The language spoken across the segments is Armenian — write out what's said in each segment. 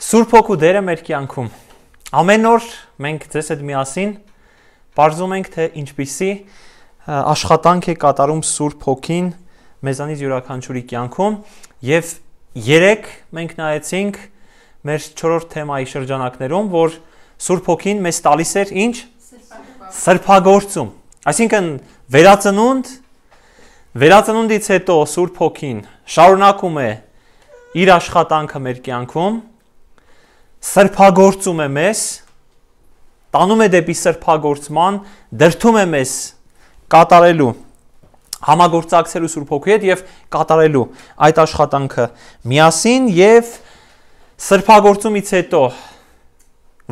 Սուրբ ոգու դերը մեր կյանքում։ Ամեն օր մենք ձեզ հետ միասին բարձում ենք թե ինչպիսի աշխատանք է կատարում Սուրբ ոգին մեզանից յուրաքանչյուրի կյանքում եւ երեք մենք նայեցինք մեր 4-րդ թեմայի շրջանակներում, որ Սուրբ ոգին մեզ տալիս էր ինչ սրբագործում։ Այսինքն վերածնունդ վերածնունդից հետո Սուրբ ոգին շարունակում է իր աշխատանքը մեր կյանքում սրփագործում է մեզ, տանում է դեպի սրփագործման, դրթում է մեզ կատարելու համագործակցելու Սուրբ Հոգու հետ եւ կատարելու այդ աշխատանքը միասին եւ սրբագործումից հետո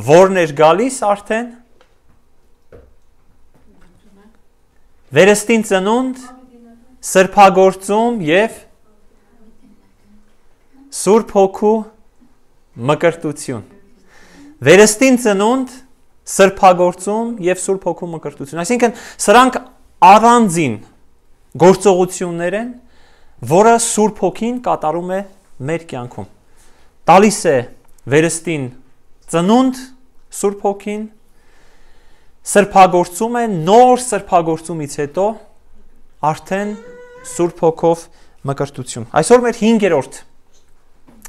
որն էր գալիս արդեն վերստին ծնունդ սրբագործում եւ Սուրբ Հոգու մկրտություն։ Վերստին ծնունդ, սրբագործում եւ Սուրբ Հոգու մկրտություն։ Այսինքն սրանք առանձին գործողություններ են, որը Սուրբ Հոգին կատարում է մեր կյանքում։ Տալիս է վերստին ծնունդ Սուրբ Հոգին, սրբագործում է նոր սրբագործումից հետո արդեն Սուրբ Հոգով մկրտություն։ Այսօր մեր 5-րդ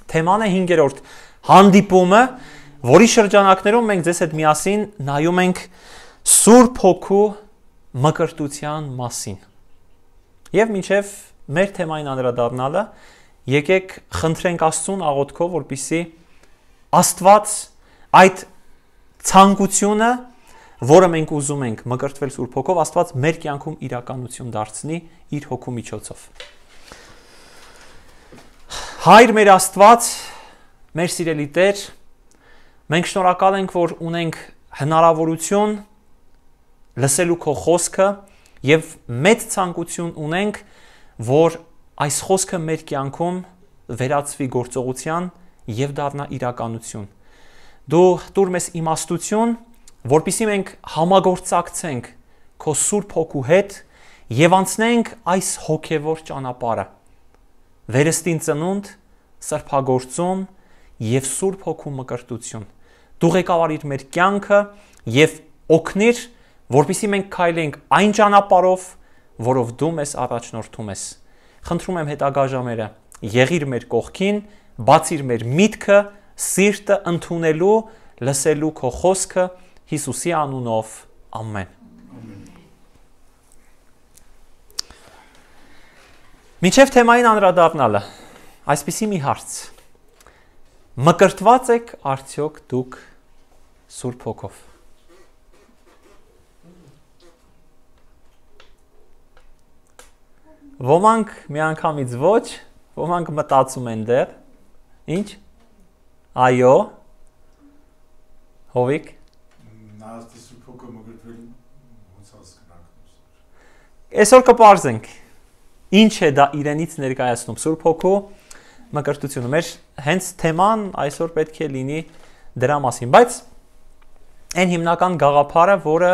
թեման է 5-րդ հանդիպումը, որի շրջանակներում մենք ձեզ հետ միասին նայում ենք Սուրբ Հոգու մկրտության մասին։ Եվ մինչև մեր թեմային անդրադառնալը, եկեք խնդրենք Աստծուն աղոթքով, որպիսի Աստված այդ ցանկությունը, որը մենք ուզում ենք մկրտվել Սուրբ Հոգով, Աստված մեր կյանքում իրականություն դարձնի իր հոգու միջոցով։ Հայր մեր Աստված, Մեր սիրելի Տեր, մենք շնորհակալ ենք, որ ունենք հնարավորություն լսելու քո խոսքը եւ մեծ ցանկություն ունենք, որ այս խոսքը մեր կյանքում վերածվի գործողության եւ դառնա իրականություն։ Դու դուր մեզ իմաստություն, որpիսի մենք համագործակցենք քո Սուրբ Հոգու հետ եւ անցնենք այս հոգեվոր ճանապարհը։ Վերստին ծնունդ, սրբագործում, եւ Սուրբ Հոգու մկրտություն։ Դու ղեկավարիր մեր կյանքը եւ օգնիր, որպիսի մենք քայլենք այն ճանապարով, որով դու մեզ առաջնորդում ես։ Խնդրում եմ հետագա ժամերը եղիր մեր կողքին, բացիր մեր միտքը, սիրտը ընդունելու, լսելու քո խոսքը Հիսուսի անունով։ Ամեն։ Մինչև թեմային անդրադառնալը, այսպիսի մի հարց Մկրտված եք արդյոք դուք Սուրբ Հոգով։ Ոմանք միանգամից ոչ, ոմանք մտածում են դեռ։ Ինչ։ Այո։ Հովիկ։ Նաստի Սուրբ Հոգով մկրտվել ոնց հասկանանք։ Այսօր կպարզենք։ Ինչ է դա իրենից ներկայացնում Սուրբ Հոգու մկրտությունը։ Մեր հենց թեման այսօր պետք է լինի դրա մասին, բայց այն հիմնական գաղափարը, որը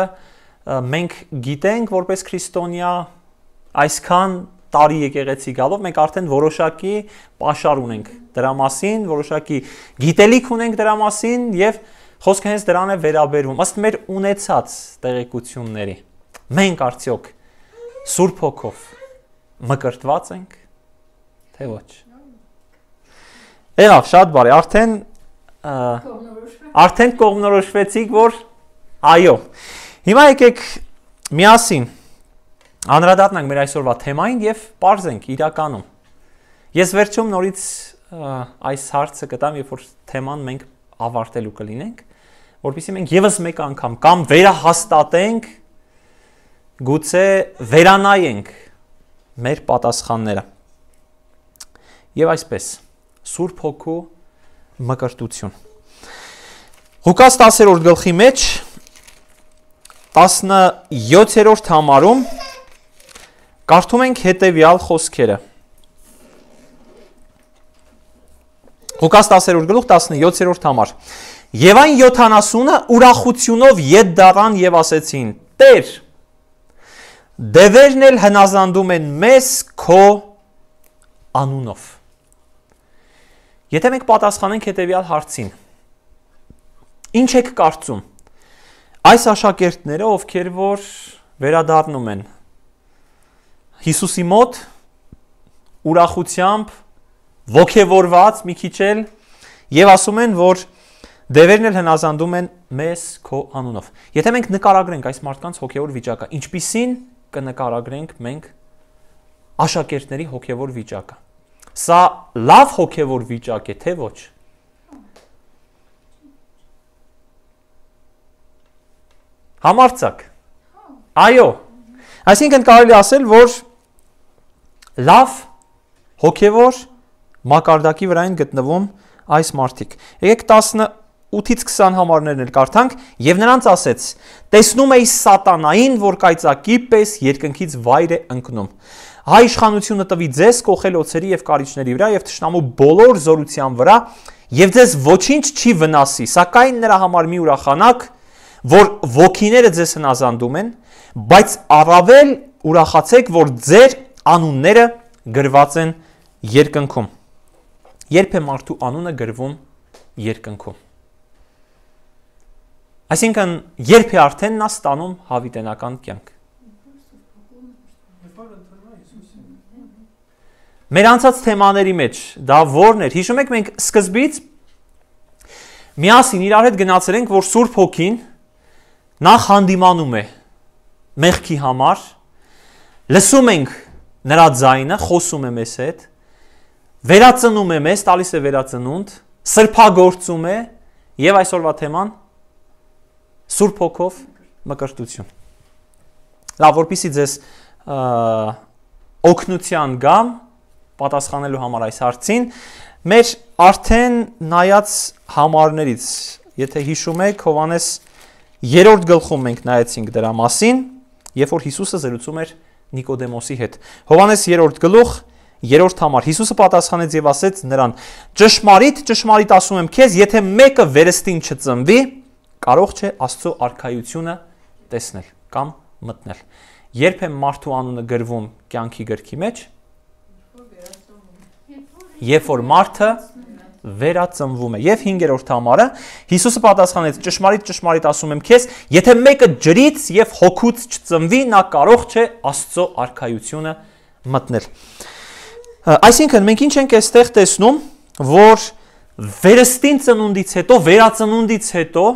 մենք գիտենք որպես քրիստոնյա այսքան տարի եկեղեցի գալով մենք արդեն որոշակի pašար ունենք դրա մասին, որոշակի գիտելիք ունենք դրա մասին եւ խոսքը հենց դրան է վերաբերվում, ըստ մեր ունեցած տեղեկությունների։ Մենք արդյոք Սուրբ Հոգով մկրտված ենք, թե ոչ։ Եղավ, շատ բարի, արդեն արդեն կողմնորոշվեցիք, որ այո։ Հիմա եկեք միասին անդրադառնանք մեր այսօրվա թեմային եւ parzենք իրականում։ Ես վերջում նորից այս հարցը կտամ, երբ որ թեման մենք ավարտելու կլինենք, որովհետեւ մենք եւս մեկ անգամ կամ վերահաստատենք գուցե վերանայենք մեր պատասխանները։ Եվ այսպես Սուրբ Հոգու մկրտություն։ Ղուկաս 10-րդ գլխի մեջ 17-րդ համարում կարդում ենք հետևյալ խոսքերը։ Ղուկաս 10-րդ գլուխ 17-րդ համար։ Եվ այն 70-ը ուրախությունով ետ դառան եւ ասեցին. Տեր, դևերն էլ հնազանդում են մեզ քո անունով։ Եթե մենք պատասխանենք հետևյալ հարցին. Ինչ եք կարծում։ Այս աշակերտները, ովքեր որ վերադառնում են Հիսուսի մոտ ուրախությամբ ողքեվորված մի քիչ էլ եւ ասում են, որ Դևերն էլ հնազանդում են մեզ քո անունով։ Եթե մենք նկարագրենք այս մարդկանց հոգևոր վիճակը, ինչպիսին կնկարագրենք մենք աշակերտների հոգևոր վիճակը։ Սա լավ հոգևոր վիճակ է, թե ոչ։ Համարցակ։ Այո։ Այսինքն կարելի ասել, որ լավ հոգևոր մակարդակի վրա են գտնվում այս մարդիկ։ Եկեք 18-ից 20 համարներն էլ կարդանք եւ նրանց ասեց. Տեսնում էի սատանային, որ կայծակի պես երկնքից վայր է ընկնում հայ իշխանությունը տվի ձեզ կողել օծերի եւ կարիճների վրա եւ ճշնամու բոլոր զորության վրա եւ ձեզ ոչինչ չի վնասի սակայն նրա համար մի ուրախանաք որ ոգիները ձեզ հնազանդում են բայց առավել ուրախացեք որ ձեր անունները գրված են երկնքում երբ է մարդու անունը գրվում երկնքում Այսինքն երբ է արդեն նա ստանում հավիտենական կյանք։ Մեր անցած թեմաների մեջ դա ո՞րն էր։ Հիշում եք մենք սկզբից միասին իրար հետ գնացել ենք, որ Սուրբ Հոգին նախ հանդիմանում է մեղքի համար։ Լսում ենք նրա ձայնը, խոսում է մեզ հետ, վերածնում է մեզ, տալիս է վերածնունդ, սրբագործում է եւ այսօրվա թեման Սուրբ Հոգով մկրտություն։ Լավ, որpիսի ձեզ օգնության գամ, պատասխանելու համար այս հարցին մեր արդեն նայած համարներից, եթե հիշում եք, Հովանես 3-րդ գլխում մենք նայեցինք դրա մասին, երբ որ Հիսուսը զրուցում էր Նիկոդեմոսի հետ։ Հովանես 3-րդ գլուխ 3-րդ համար Հիսուսը պատասխանեց եւ ասեց նրան. Ճշմարիտ, ճշմարիտ ասում եմ քեզ, եթե մեկը վերստին չծնվի, կարող չէ Աստծո արքայությունը տեսնել կամ մտնել։ Երբ է մարդու անունը գրվում կյանքի գրքի մեջ, երբ որ մարդը վերածնվում է։ Եվ 5-րդ համարը Հիսուսը պատասխանեց. ճշմարիտ ճշմարիտ ասում եմ քեզ, եթե մեկը ջրից եւ հոգուց չծնվի, նա կարող չէ Աստծո արքայությունը մտնել։ Այսինքն մենք ինչ ենք այստեղ տեսնում, որ վերստին ծնունդից հետո, վերածնունդից հետո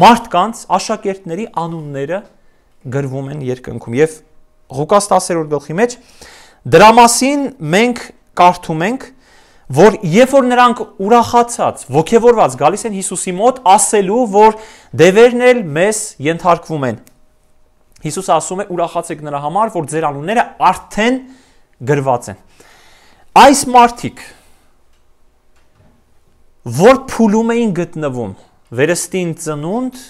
մարդկանց աշակերտների անունները գրվում են երկնքում եւ Ղուկաս 10-րդ գլխի մեջ Դրա մասին մենք կարդում ենք, որ երբ որ նրանք ուրախացած, ողքեվորված գալիս են Հիսուսի մոտ, ասելու, որ դևերն էլ մեզ ենթարկվում են։ Հիսուսը ասում է ուրախացեք նրա համար, որ ձեր անունները արդեն գրված են։ Այս մարդիկ որ փուլում էին գտնվում, վերստին ծնունդ,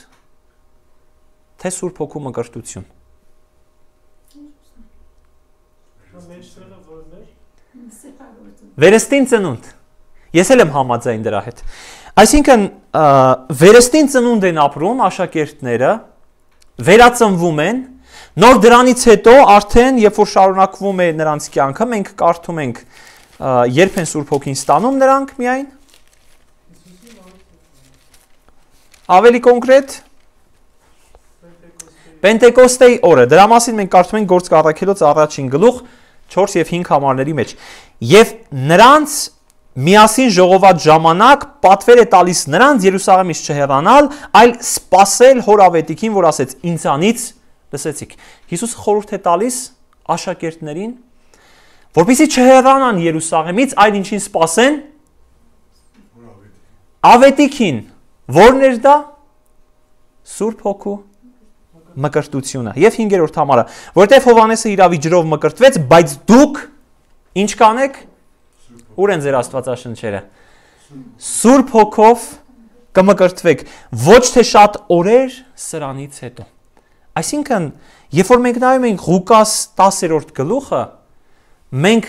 թե Սուրբ Հոգու մկրտություն։ Վերստին ծնունդ։ Ես էլ եմ համաձայն դրա հետ։ Այսինքն վերստին ծնունդ են ապրում աշակերտները, վերածնվում են, նոր դրանից հետո արդեն երբ որ շարունակվում է նրանց կյանքը, մենք կարդում ենք երբ են Սուրբ Հոգին ստանում նրանք միայն Ավելի կոնկրետ Պենտեկոստեի օրը։ Դրա մասին մենք կարդում ենք Գործք առաքելոց առաջին գլուխ 1 4 եւ 5 համարների մեջ եւ նրանց միասին ժողոված ժամանակ պատվեր է տալիս նրանց Երուսաղեմից չհեռանալ, այլ սпасել հորավետիքին, որ ասեց ինձանից լսեցիք։ Հիսուսը խորհուրդ է տալիս աշակերտներին, որպեսզի չհեռանան Երուսաղեմից, այլ ինչին սпасեն ավետիքին, որն էր դա Սուրբ Հոգու մկրտությունը։ Եվ 5-րդ համարը, որտեղ Հովանեսը իրավի ջրով մկրտվեց, բայց դուք ինչ կանեք։ Ուր են ձեր Աստվածաշնչերը։ Սուրբ հոգով կմկրտվեք, ոչ թե շատ օրեր սրանից հետո։ Այսինքն, երբ որ մենք նայում ենք Ղուկաս 10-րդ գլուխը, մենք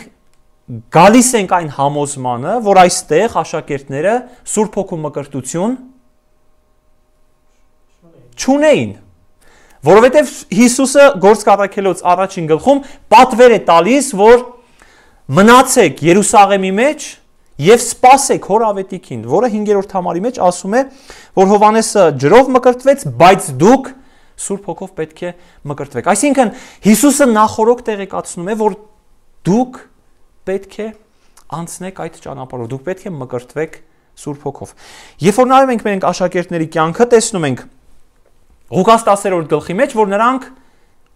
գալիս ենք այն համոզմանը, որ այստեղ աշակերտները Սուրբ Հոգու մկրտություն չունեին։ Որովհետև Հիսուսը գործ կատարելուց առաջին գլխում պատվեր է տալիս, որ մնացեք Երուսաղեմի մեջ եւ սпасեք հոր ավետիքին, որը 5-րդ համարի մեջ ասում է, որ Հովանեսը ջրով մկրտվեց, բայց դուք Սուրբ Հոգով պետք է մկրտվեք։ Այսինքն Հիսուսը նախորոք տեղեկացնում է, որ դուք պետք է անցնեք այդ ճանապարհով, դուք պետք է մկրտվեք Սուրբ Հոգով։ Երբ որ նայում ենք մենք աշակերտների կյանքը, տեսնում ենք, Հուկաս 10-րդ գլխի մեջ, որ նրանք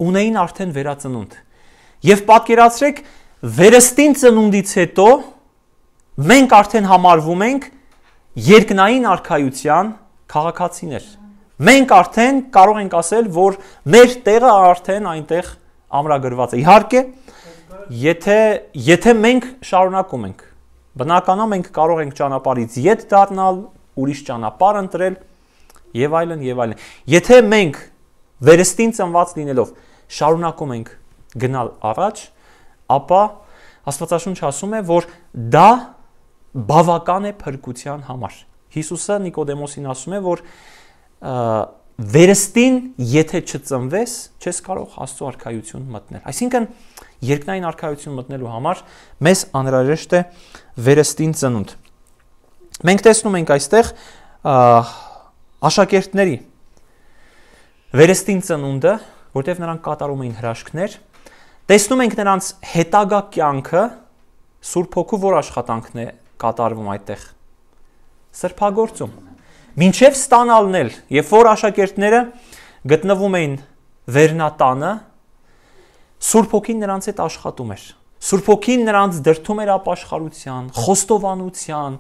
ունեին արդեն վերածնունդ։ Եվ պատկերացրեք, վերստին ծնունդից հետո մենք արդեն համարվում ենք երկնային արխայության քաղաքացիներ։ Մենք արդեն կարող ենք ասել, որ մեր տեղը արդեն այնտեղ ամրագրված է։ Իհարկե, եթե եթե մենք շարունակում ենք, բնականա մենք կարող ենք ճանապարից ետ դառնալ, ուրիշ ճանապարհ ընտրել, եւ այլն եւ այլն։ Եթե մենք վերստին ծնված լինելով շարունակում ենք գնալ առաջ, ապա Աստվածաշունչը ասում է, որ դա բավական է փրկության համար։ Հիսուսը Նիկոդեմոսին ասում է, որ վերստին, եթե չծնվես, չես կարող Աստծո արքայություն մտնել։ Այսինքն երկնային արքայություն մտնելու համար մեզ անհրաժեշտ է վերստին ծնունդ։ Մենք տեսնում ենք այստեղ աշակերտների վերստին ծնունդը, որտեղ նրանք կատարում էին հրաշքներ, տեսնում ենք նրանց հետագա կյանքը Սուրբ Հոգու որ աշխատանքն է կատարվում այդտեղ։ Սրբագործում։ Մինչև ստանալն էլ, երբ որ աշակերտները գտնվում էին վերնատանը, Սուրբ Հոգին նրանց հետ աշխատում էր։ Սուրբ Հոգին նրանց դրթում էր ապաշխարության, խոստովանության,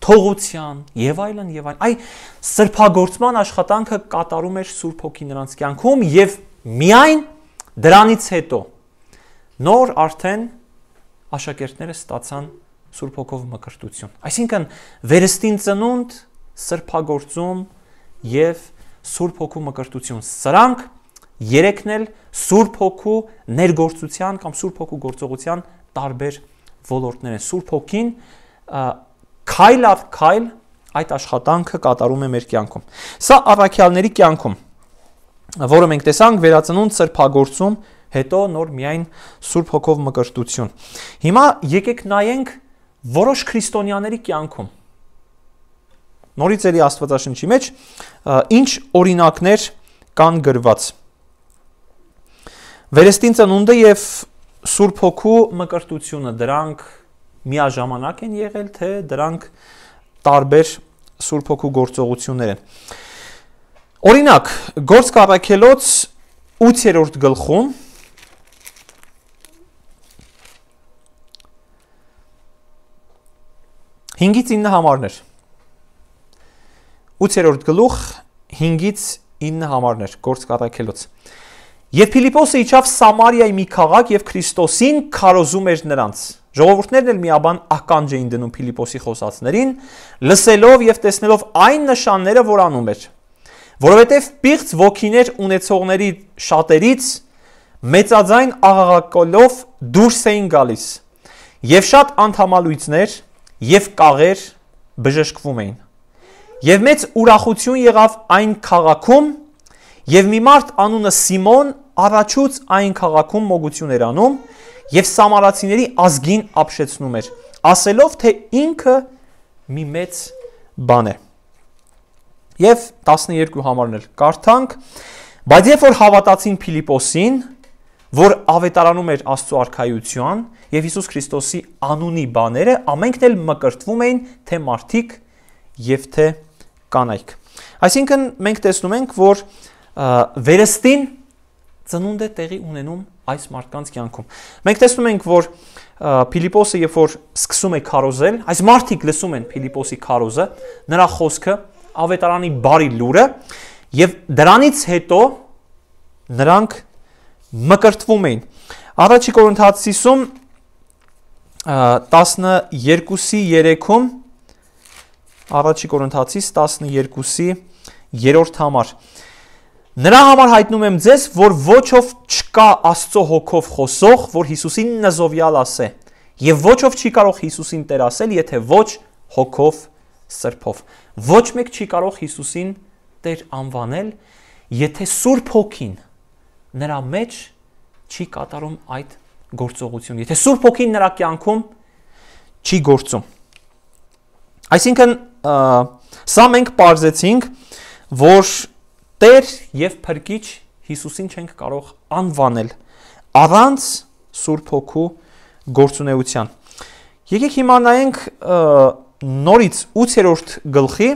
թողության եւ այլն եւ այլն։ Այ սրբագործման աշխատանքը կատարում էր Սուրբ Հոգի նրանց կյանքում եւ միայն դրանից հետո նոր արդեն աշակերտները ստացան Սուրբ Հոգով մկրտություն։ Այսինքն վերստին ծնունդ, սրբագործում եւ Սուրբ Հոգու մկրտություն։ Սրանք երեքն էլ Սուրբ Հոգու ներգործության կամ Սուրբ Հոգու գործողության տարբեր ոլորտներ են։ Սուրբ Հոգին քայլ առ քայլ այդ աշխատանքը կատարում է մեր կյանքում։ Սա առաքյալների կյանքում, որը մենք տեսանք վերածնունդ սրբագործում, հետո նոր միայն Սուրբ Հոգով մկրտություն։ Հիմա եկեք նայենք որոշ քրիստոնյաների կյանքում։ Նորից էլի Աստվածաշնչի մեջ ինչ օրինակներ կան գրված։ Վերեստին ծնունդը եւ Սուրբ Հոգու մկրտությունը դրանք միաժամանակ են եղել, թե դրանք տարբեր Սուրբ Հոգու գործողություններ են։ Օրինակ, Գործք առաքելոց 8-րդ գլխում Հինգից 9 համարներ։ 8-րդ գլուխ 5-ից 9 համարներ գործ կատարելուց։ Երբ Ֆիլիպոսը իջավ Սամարիայի մի քաղաք եւ Քրիստոսին քարոզում էր նրանց։ Ժողովուրդներն էլ միաբան ականջ էին դնում Ֆիլիպոսի խոսածներին, լսելով եւ տեսնելով այն նշանները, որ անում էր։ Որովհետեւ պիղծ ոգիներ ունեցողների շատերից մեծաձայն աղաղակելով դուրս էին գալիս։ Եվ շատ անթամալույցներ եւ կաղեր բժշկվում էին։ Եվ մեծ ուրախություն եղավ այն քաղաքում, եւ մի մարդ անունը Սիմոն առաջուց այն քաղաքում մոգություն էր անում, եւ սամարացիների ազգին ապշեցնում էր, ասելով թե ինքը մի մեծ բան է։ Եվ 12 համարն էլ կարդանք, բայց երբ որ հավատացին Ֆիլիպոսին, որ ավետարանում էր Աստծո արքայության եւ Հիսուս Քրիստոսի անունի բաները, ամենքն էլ մկրտվում էին թե մարդիկ եւ թե կանայք։ Այսինքն մենք տեսնում ենք, որ վերստին ծնունդ է տեղի ունենում այս մարդկանց կյանքում։ Մենք տեսնում ենք, որ Ֆիլիպոսը երբ որ սկսում է քարոզել, այս մարդիկ լսում են Ֆիլիպոսի քարոզը, նրա խոսքը, ավետարանի բարի լուրը, եւ դրանից հետո նրանք մկրտվում էին։ Առաջի Կորինթացիսում 12-ի 3-ում առաջի Կորինթացիս 12-ի 3-րդ համար Նրա համար հայտնում եմ ձեզ, որ ոչով չկա Աստծո հոգով խոսող, որ Հիսուսին նզովյալ ասե, եւ ոչով չի կարող Հիսուսին Տեր ասել, եթե ոչ հոգով սրբով։ Ոչ մեկ չի կարող Հիսուսին Տեր անվանել, եթե Սուրբ Հոգին նրա մեջ չի կատարում այդ գործողությունը։ Եթե Սուրբ Հոգին նրա կյանքում չի գործում։ Այսինքն, ա, սա մենք parzեցինք, որ Տեր եւ Փրկիչ Հիսուսին չենք կարող անվանել առանց Սուրբ Հոգու գործունեության։ Եկեք հիմա նայենք նորից 8-րդ գլխի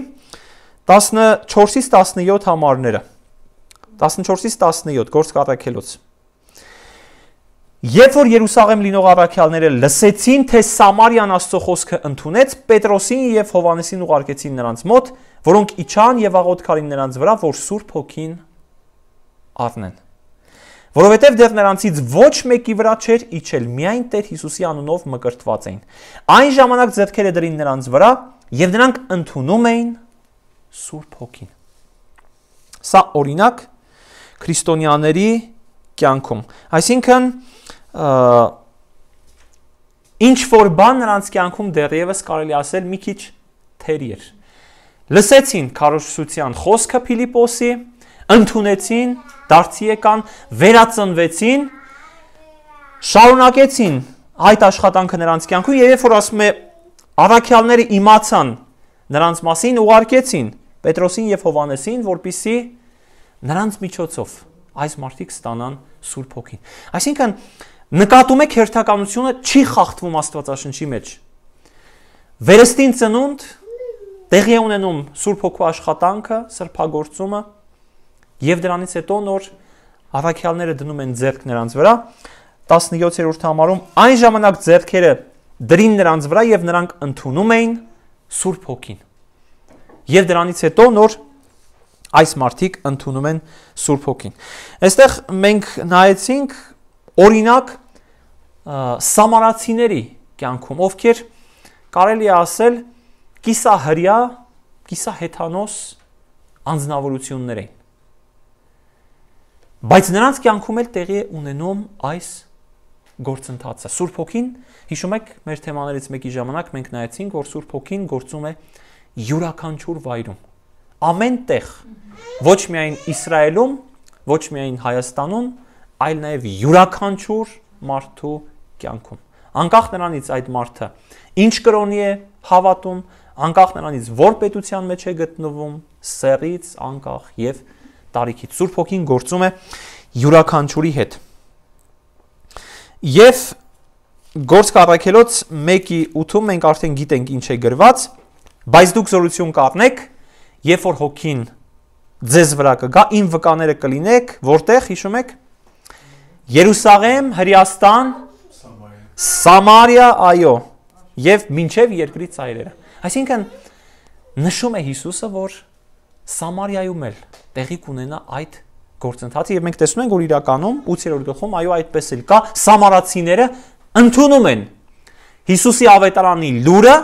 14-ից 17 համարները։ 14-ից 17 գործ կառակելոց։ Երբ որ Երուսաղեմ լինող առաքյալները լսեցին, թե Սամարյան Աստծո խոսքը ընդունեց, Պետրոսին եւ Հովանեսին ուղարկեցին նրանց մոտ, որոնք իջան եւ աղոտ քարին նրանց վրա, որ Սուրբ Հոգին առնեն։ Որովհետև դեռ նրանցից ոչ մեկի վրա չէր իջել, միայն Տեր Հիսուսի անունով մկրտված էին։ Այն ժամանակ ձեռքերը դրին նրանց վրա եւ նրանք ընդունում էին Սուրբ Հոգին։ Սա օրինակ քրիստոնյաների կյանքում։ Այսինքն, ինչ որ բան նրանց կյանքում դեռևս կարելի ասել մի քիչ թերի էր։ Լսեցին քարոշցության խոսքը Ֆիլիպոսի, ընդունեցին, դարձի եկան, վերածնվեցին, շարունակեցին այդ աշխատանքը նրանց կյանքում եւ երբ որ ասում է առաքյալները իմացան նրանց մասին ուղարկեցին Պետրոսին եւ Հովանեսին, որպիսի նրանց միջոցով այս մարդիկ ստանան Սուրբ Հոգին։ Այսինքն Նկատում եք հերթականությունը չի խախտվում Աստվածաշնչի մեջ։ Վերստին ծնունդ տեղի է ունենում Սուրբ Հոգու աշխատանքը, սրբագործումը եւ դրանից հետո նոր առաքյալները դնում են ձեռք նրանց վրա 17-րդ համարում այն ժամանակ ձեռքերը դրին նրանց վրա եւ նրանք ընդունում էին Սուրբ Հոգին։ Եվ դրանից հետո նոր այս մարդիկ ընդունում են Սուրբ Հոգին։ Այստեղ մենք նայեցինք Օրինակ սամարացիների կյանքում, ովքեր կարելի է ասել կիսահրյա, կիսահեթանոս անձնավորություններ էին։ Բայց նրանց կյանքում էլ տեղի է ունենում այս գործընթացը։ Սուրբ Հոգին, հիշում եք, մեր թեմաներից մեկի ժամանակ մենք նայեցինք, որ Սուրբ Հոգին գործում է յուրաքանչյուր վայրում։ Ամեն տեղ, ոչ միայն Իսրայելում, ոչ միայն Հայաստանում, այլ նաև յուրաքանչյուր մարդու կյանքում։ Անկախ նրանից այդ մարդը ինչ կրոնի է հավատում, անկախ նրանից որ պետության մեջ է գտնվում, սեռից անկախ եւ տարիքից Սուրբ Հոգին գործում է յուրաքանչյուրի հետ։ Եվ գործք առաքելոց 1-ի 8-ում մենք արդեն գիտենք ինչ է գրված, բայց դուք զորություն կառնեք, երբ որ հոգին ձեզ վրա կգա, իմ վկաները կլինեք, որտեղ հիշում եք Երուսաղեմ, Հրյաստան, Սամարիա, այո, եւ մինչեւ երկրի ծայրերը։ Այսինքն նշում է Հիսուսը, որ Սամարիայում էլ տեղի կունենա այդ գործընթացը եւ մենք տեսնում ենք, որ իրականում 8-րդ գլխում այո այդպես էլ կա, սամարացիները ընդունում են Հիսուսի ավետարանի լուրը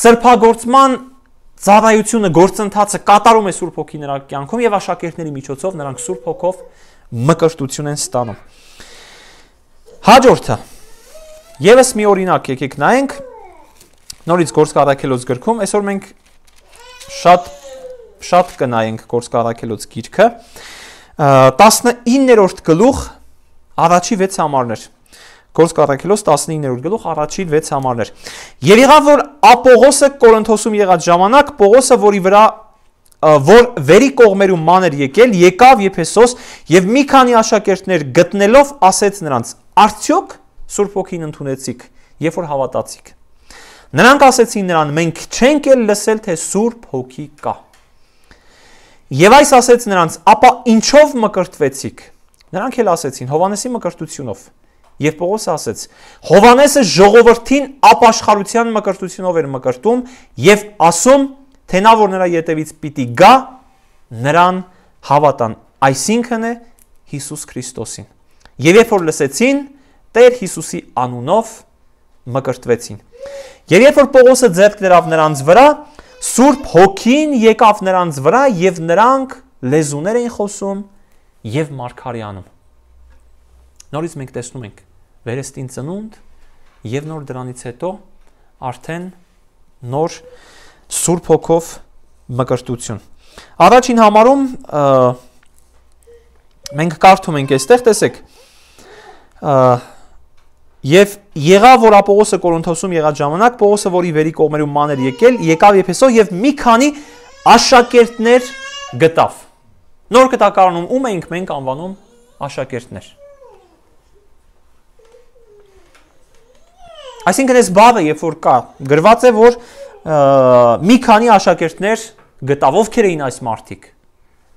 սրբագործման ծառայությունը գործընթացը կատարում է Սուրբ Հոգի նրա կյանքում եւ աշակերտների միջոցով նրանք Սուրբ Հոգով մկշտություն են ստանում։ Հաջորդը Եվս մի օրինակ եկեք նայենք նորից գործկարակելոց գրքում այսօր մենք շատ շատ կնայենք գործկարակելոց գիրքը 19-րդ գլուխ առաջի 6 համարներ գործկարակելոց 19-րդ գլուխ առաջի 6 համարներ Երիղավ որ Ապողոսը Կորինթոսում եղած ժամանակ Պողոսը որի վրա որ վերի կողմերում ման էր եկել, եկավ Եփեսոս եւ մի քանի աշակերտներ գտնելով ասեց նրանց. Արդյոք Սուրբ ոգին ընդունեցիք, երբ որ հավատացիք։ Նրանք ասեցին նրան. մենք չենք էլ լսել, թե Սուրբ ոգի կա։ Եվ այս ասեց նրանց. ապա ինչով մկրտվեցիք։ Նրանք էլ ասեցին Հովանեսի մկրտությունով։ Եվ Պողոսը ասեց. Հովանեսը ժողովրդին ապաշխարության մկրտությունով էր մկրտում եւ ասում թե նա որ նրա յետևից պիտի գա, նրան հավատան։ Այսինքն է Հիսուս Քրիստոսին։ Եվ երբ որ լսեցին Տեր Հիսուսի անունով մկրտվեցին։ Եվ երբ որ Պողոսը ձեռք դրավ նրանց վրա, Սուրբ Հոգին եկավ նրանց վրա եւ նրանք լեզուներ էին խոսում եւ մարգարեանում։ Նորից մենք տեսնում ենք վերստին ծնունդ եւ նոր դրանից հետո արդեն նոր Սուրբ Հոգով մկրտություն։ Առաջին համարում մենք կարդում ենք այստեղ, տեսեք, Եվ եղավ որ Ապողոսը Կորինթոսում եղած ժամանակ Պողոսը, որի վերի կողմերում ման էր եկել, եկավ Եփեսո եւ մի քանի աշակերտներ գտավ։ Նոր կտակարանում ում էինք մենք անվանում աշակերտներ։ Այսինքն այս բառը, երբ որ կա, գրված է, որ մի քանի աշակերտներ գտավ, ովքեր էին այս մարդիկ։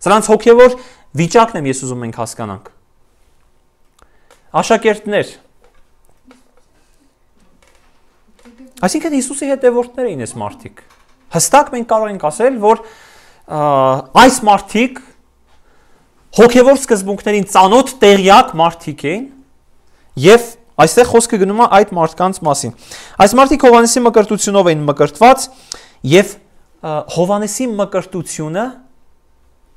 Սրանց հոգևոր վիճակն եմ ես ուզում ենք հասկանանք։ Աշակերտներ։ Այսինքն Հիսուսի հետևորդներ էին այս մարդիկ։ Հստակ մենք կարող ենք ասել, որ այս մարդիկ հոգևոր սկզբունքներին ծանոթ տեղյակ մարդիկ էին եւ Այստեղ խոսքը գնում է այդ մարդկանց մասին։ Այս մարդիկ Հովանեսի մկրտությունով էին մկրտված եւ Հովանեսի մկրտությունը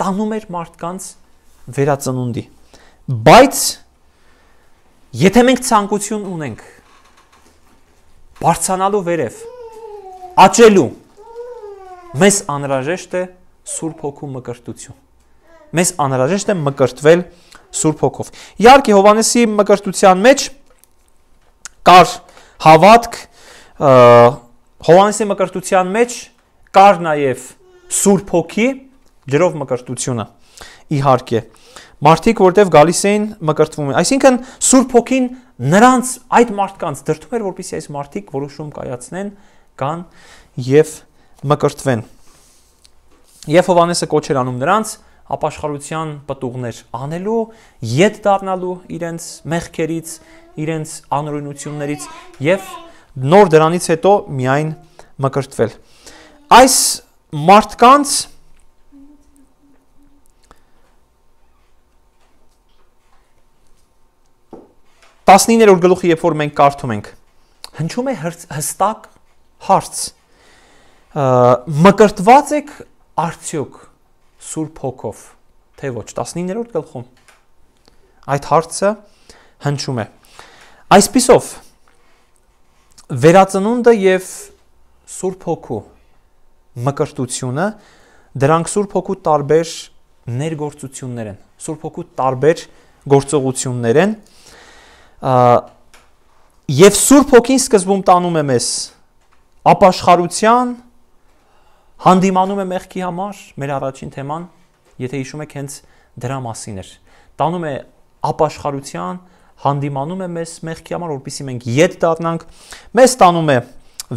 տանում էր մարդկանց վերածնունդի։ Բայց եթե մենք ցանկություն ունենք բարձանալու վերև, աճելու, մեզ անհրաժեշտ է Սուրբ Հոգու մկրտություն։ Մեզ անհրաժեշտ է մկրտվել Սուրբ Հոգով։ Իհարկե Հովանեսի մկրտության մեջ կար հավատք Հովանեսի մկրտության մեջ կար նաև Սուրբ Հոգի ջրով մկրտությունը իհարկե մարդիկ որտեվ գալիս էին մկրտվում էին այսինքն Սուրբ Հոգին նրանց այդ մարդկանց դրթում էր որպեսզի այս մարդիկ որոշում կայացնեն կան եւ մկրտվեն եւ Հովանեսը կոչ էր անում նրանց ապաշխարության պտուղներ անելու, յետ դառնալու իրենց մեղքերից իրենց անօրինություններից եւ նոր դրանից հետո միայն մկրտվել։ Այս մարդկանց Տասնիներորդ գլուխը երբ որ մենք կարդում ենք հնչում է հստակ հարց մկրտված եք արդյոք Սուրբ Հոգով, թե ոչ 19-րդ գլխում։ Այդ հարցը հնչում է։ Այսպիսով վերածնունդը եւ Սուրբ Հոգու մկրտությունը դրանք Սուրբ Հոգու տարբեր ներգործություններ են։ Սուրբ Հոգու տարբեր գործողություններ են։ Եվ Սուրբ Հոգին սկզբում տանում է մեզ ապաշխարության հանդիմանում է մեղքի համար, մեր առաջին թեման, եթե հիշում եք, հենց դրա մասին էր։ Տանում է ապաշխարության հանդիմանում է մեզ մեղքի համար, որպիսի մենք յետ դառնանք, մեզ տանում է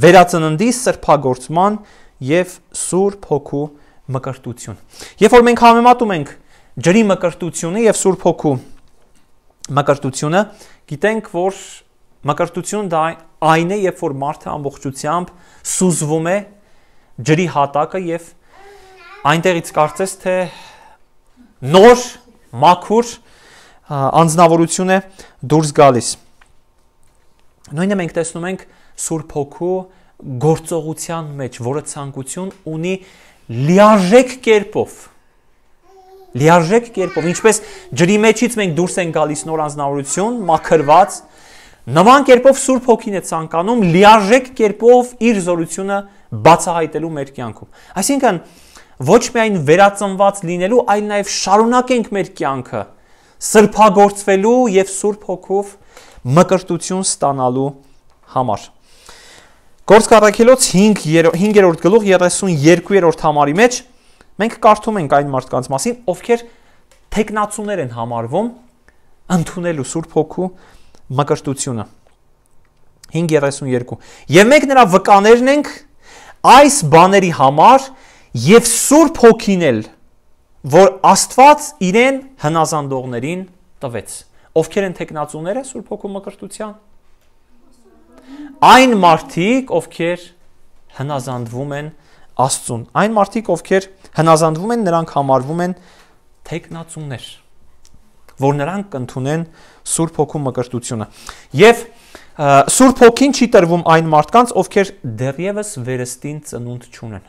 վերածննդի սրբագործման եւ Սուրբ Հոգու մկրտություն։ Երբ որ մենք համեմատում ենք ջրի մկրտությունը եւ Սուրբ Հոգու մկրտությունը, գիտենք, որ մկրտություն դա այն է, երբ որ մարդը ամբողջությամբ սուզվում է ջրի հատակը եւ այնտեղից կարծես թե նոր մաքուր անznավորություն է դուրս գալիս։ Նույնը մենք տեսնում ենք Սուրբ Հոգու գործողության մեջ, որը ցանկություն ունի լիարժեք կերպով լիարժեք կերպով ինչպես ջրի մեջից մենք դուրս են գալիս նոր անznավորություն, մաքրված, նման կերպով Սուրբ Հոգին է ցանկանում լիարժեք կերպով իր զորությունը բացահայտելու մեր կյանքում։ Այսինքն ոչ միայն վերածնված լինելու, այլ նաև շարունակենք մեր կյանքը սրբագործվելու եւ Սուրբ Հոգով մկրտություն ստանալու համար։ Գործք առաքելոց 5-րդ գլուխ 32-րդ համարի մեջ մենք կարդում ենք այն մարդկանց մասին, ովքեր տեխնացուներ են համարվում ընդունելու Սուրբ Հոգու մկրտությունը։ 5:32 Եվ մենք նրա վկաներն ենք այս բաների համար եւ Սուրբ Հոգին էլ որ Աստված իրեն հնազանդողներին տվեց։ Ովքեր են տեխնացուները Սուրբ Հոգու մկրտության։ Այն մարդիկ, ովքեր հնազանդվում են Աստծուն, այն մարդիկ, ովքեր հնազանդվում են, նրանք համարվում են տեխնացուներ, որ նրանք կընդունեն Սուրբ Հոգու մկրտությունը։ Եվ Սուրբ Հոգին չի տրվում այն մարդկանց, ովքեր դեռևս վերստին ծնունդ չունեն։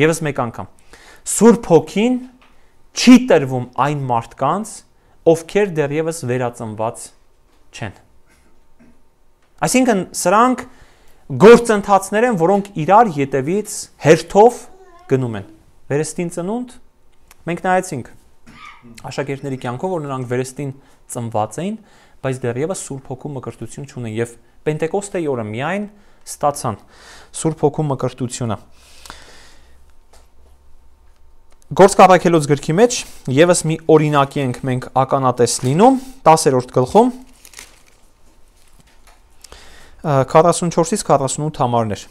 Եվս մեկ անգամ։ Սուրբ Հոգին չի տրվում այն մարդկանց, ովքեր դեռևս վերածնված չեն։ Այսինքն սրանք գործընթացներ են, որոնք իրար յետևից հերթով գնում են։ Վերստին ծնունդ մենք նայեցինք աշակերտների կյանքով, որ նրանք վերստին ծնված էին, բայց դեռևս Սուրբ Հոգու մկրտություն չունեն եւ Պենտեկոստեի օրը միայն ստացան Սուրբ Հոգու մկրտությունը։ Գործկապակելոց գրքի մեջ եւս մի օրինակի ենք մենք ականատես լինում 10-րդ գլխում 44-ից 48 համարներ։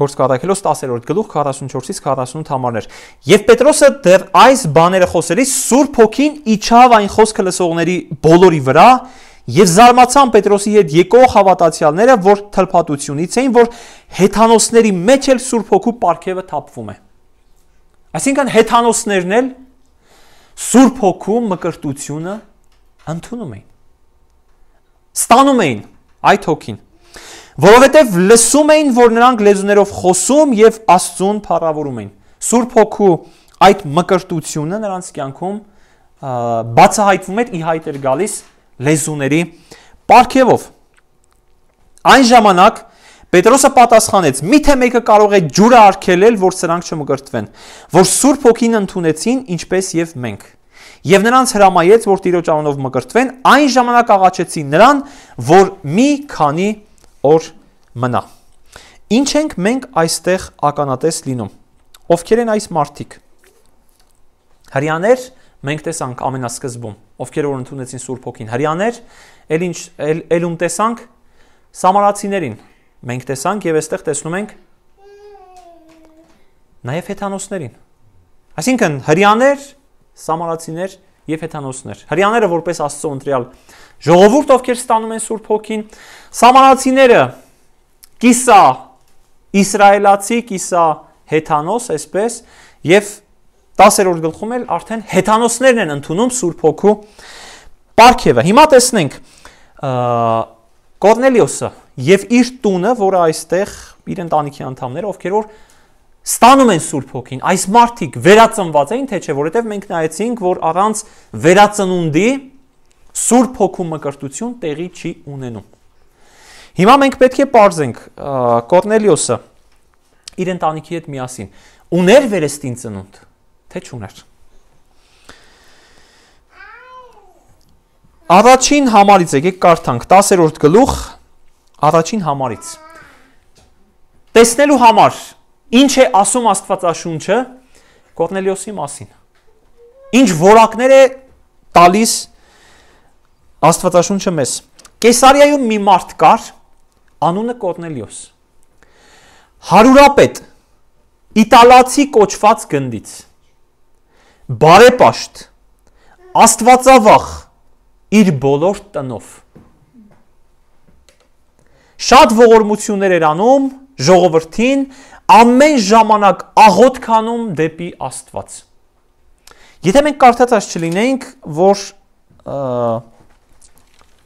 Գործկապակելոց 10-րդ գլուխ 44-ից 48 համարներ։ Եվ Պետրոսը դեռ այս բաները խոսելիս Սուրբ Հոգին իջավ այն խոսքը լսողների բոլորի վրա, Եվ զարմացան Պետրոսի հետ եկող հավատացյալները, որ թլփատությունից էին, որ հեթանոսների մեջ էլ Սուրբ Հոգու ապարքևը թափվում է։ Այսինքն հեթանոսներն էլ Սուրբ Հոգու մկրտությունը ընդունում էին։ Ստանում էին այդ հոգին, որովհետև լսում էին, որ նրանք լեզուներով խոսում եւ Աստծուն փառավորում էին։ Սուրբ Հոգու այդ մկրտությունը նրանց կյանքում բացահայտվում էր, ի հայտ էր գալիս լեզուների պարգևով։ Այն ժամանակ Պետրոսը պատասխանեց. «Միթե մեկը կարող է ջուրը արգելել, որ սրանք չմկրտվեն, որ Սուրբ Հոգին ընդունեցին, ինչպես եւ մենք»։ Եվ նրանց հրամայեց, որ Տիրոջ անունով մկրտվեն, այն ժամանակ աղաչեցին նրան, որ մի քանի օր մնա։ Ինչ ենք մենք այստեղ ականատես լինում։ Ովքեր են այս մարդիկ։ Հрьяաներ, մենք տեսանք ամենասկզբում, ովքեր որ ընդունեցին Սուրբ Հոգին։ Հрьяաներ, ել ինչ ել ելում տեսանք Սամարացիներին, Մենք տեսանք եւ այստեղ տեսնում ենք նաեւ հեթանոսներին։ Այսինքն հрьяաներ, սամարացիներ եւ հեթանոսներ։ Հрьяաները որպես Աստծո ընտրյալ ժողովուրդ, ովքեր ստանում են Սուրբ Հոգին, սամարացիները կիսա իսրայելացի, կիսա հեթանոս, այսպես եւ 10-րդ գլխում էլ արդեն հեթանոսներն են ընդունում Սուրբ Հոգու Պարքևը։ Հիմա տեսնենք Կորնելիոսը եւ իր տունը, որը այստեղ իր ընտանիքի անդամները, ովքեր որ ստանում են Սուրբ Հոգին, այս մարդիկ վերածնված էին, թե չէ, որովհետև մենք նայեցինք, որ առանց վերածնունդի Սուրբ Հոգու մկրտություն տեղի չի ունենում։ Հիմա մենք պետք է ողրզենք Կորնելիոսը իր ընտանիքի հետ միասին։ Ուներ վերստին ծնունդ, թե չուներ։ Առաջին համարից եկեք կարդանք 10-րդ գլուխ Առաջին համարից։ Տեսնելու համար ինչ է ասում Աստվածաշունչը Կորնելիոսի մասին։ Ինչ որակներ է տալիս Աստվածաշունչը մեզ։ Կեսարիայում մի մարդ կար, անունը Կորնելիոս։ Հարուրապետ իտալացի կոչված գնդից։ Բարեպաշտ, աստվածավախ իր բոլոր տնով շատ ողորմություններ էր անում ժողովրդին, ամեն ժամանակ աղոտ քանում դեպի Աստված։ Եթե մենք կարդացած չլինեինք, որ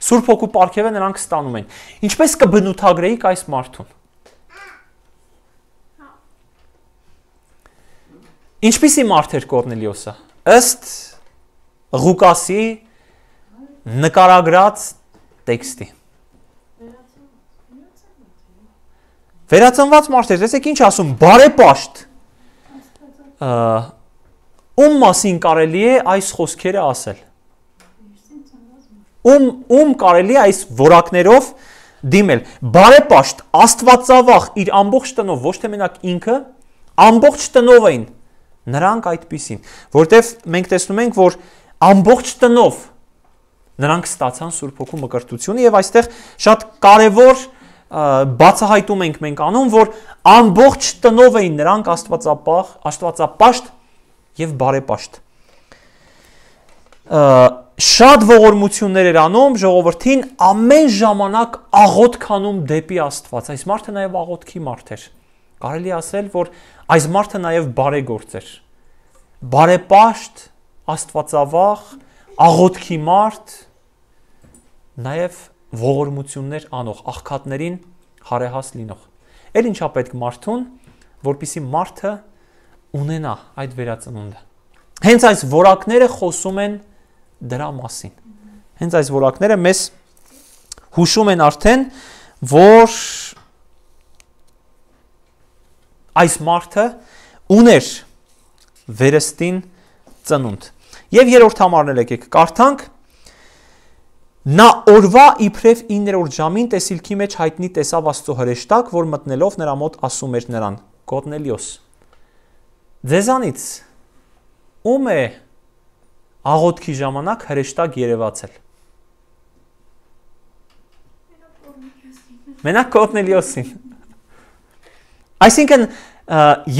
Սուրբ Հոգու Պարգևը նրանք ստանում են, ինչպես կբնութագրեիք այս մարդուն։ Ինչպիսի մարդ էր Կորնելիոսը։ Ըստ Ղուկասի նկարագրած տեքստի։ Վերածնված մարդեր, տեսեք ինչ ասում, բարեպաշտ։ Ում մասին կարելի է այս խոսքերը ասել։ Ում ում կարելի է այս որակներով դիմել։ Բարեպաշտ, Աստվածավախ իր ամբողջ տնով, ոչ թե մենակ ինքը, ամբողջ տնով էին նրանք այդպիսին, որտեվ մենք տեսնում ենք, որ ամբողջ տնով նրանք ստացան Սուրբ Հոգու մկրտությունը եւ այստեղ շատ կարեւոր է բացահայտում ենք մենք անում, որ ամբողջ տնով էին նրանք աստվածապահ, աստվածապաշտ եւ բարեպաշտ։ Շատ ողորմություններ էր անում ժողովրդին ամեն ժամանակ աղոթքանում դեպի Աստված։ Այս մարդը նաև աղոթքի մարդ էր։ Կարելի ասել, որ այս մարդը նաև բարեգործ էր։ Բարեպաշտ, Աստվածավախ, աղոթքի մարդ, նաև ողորմություններ անող, աղքատներին հարեհաս լինող։ Էլ ինչա պետք մարդուն, որpիսի մարդը ունենա այդ վերածնունդը։ Հենց այս որակները խոսում են դրա մասին։ Հենց այս որակները մեզ հուշում են արդեն, որ այս մարդը ուներ վերստին ծնունդ։ Եվ երրորդ համարն էլ եկեք կարդանք, եկ, Նա օրվա իբրև 9-րդ ժամին տեսիլքի մեջ հայտնի տեսավ Աստծո հրեշտակ, որ մտնելով նրա մոտ ասում էր նրան. Կոտնելիոս։ Ձեզանից ում է աղոթքի ժամանակ հրեշտակ երևացել։ Մենակ Կոտնելիոսին։ Այսինքն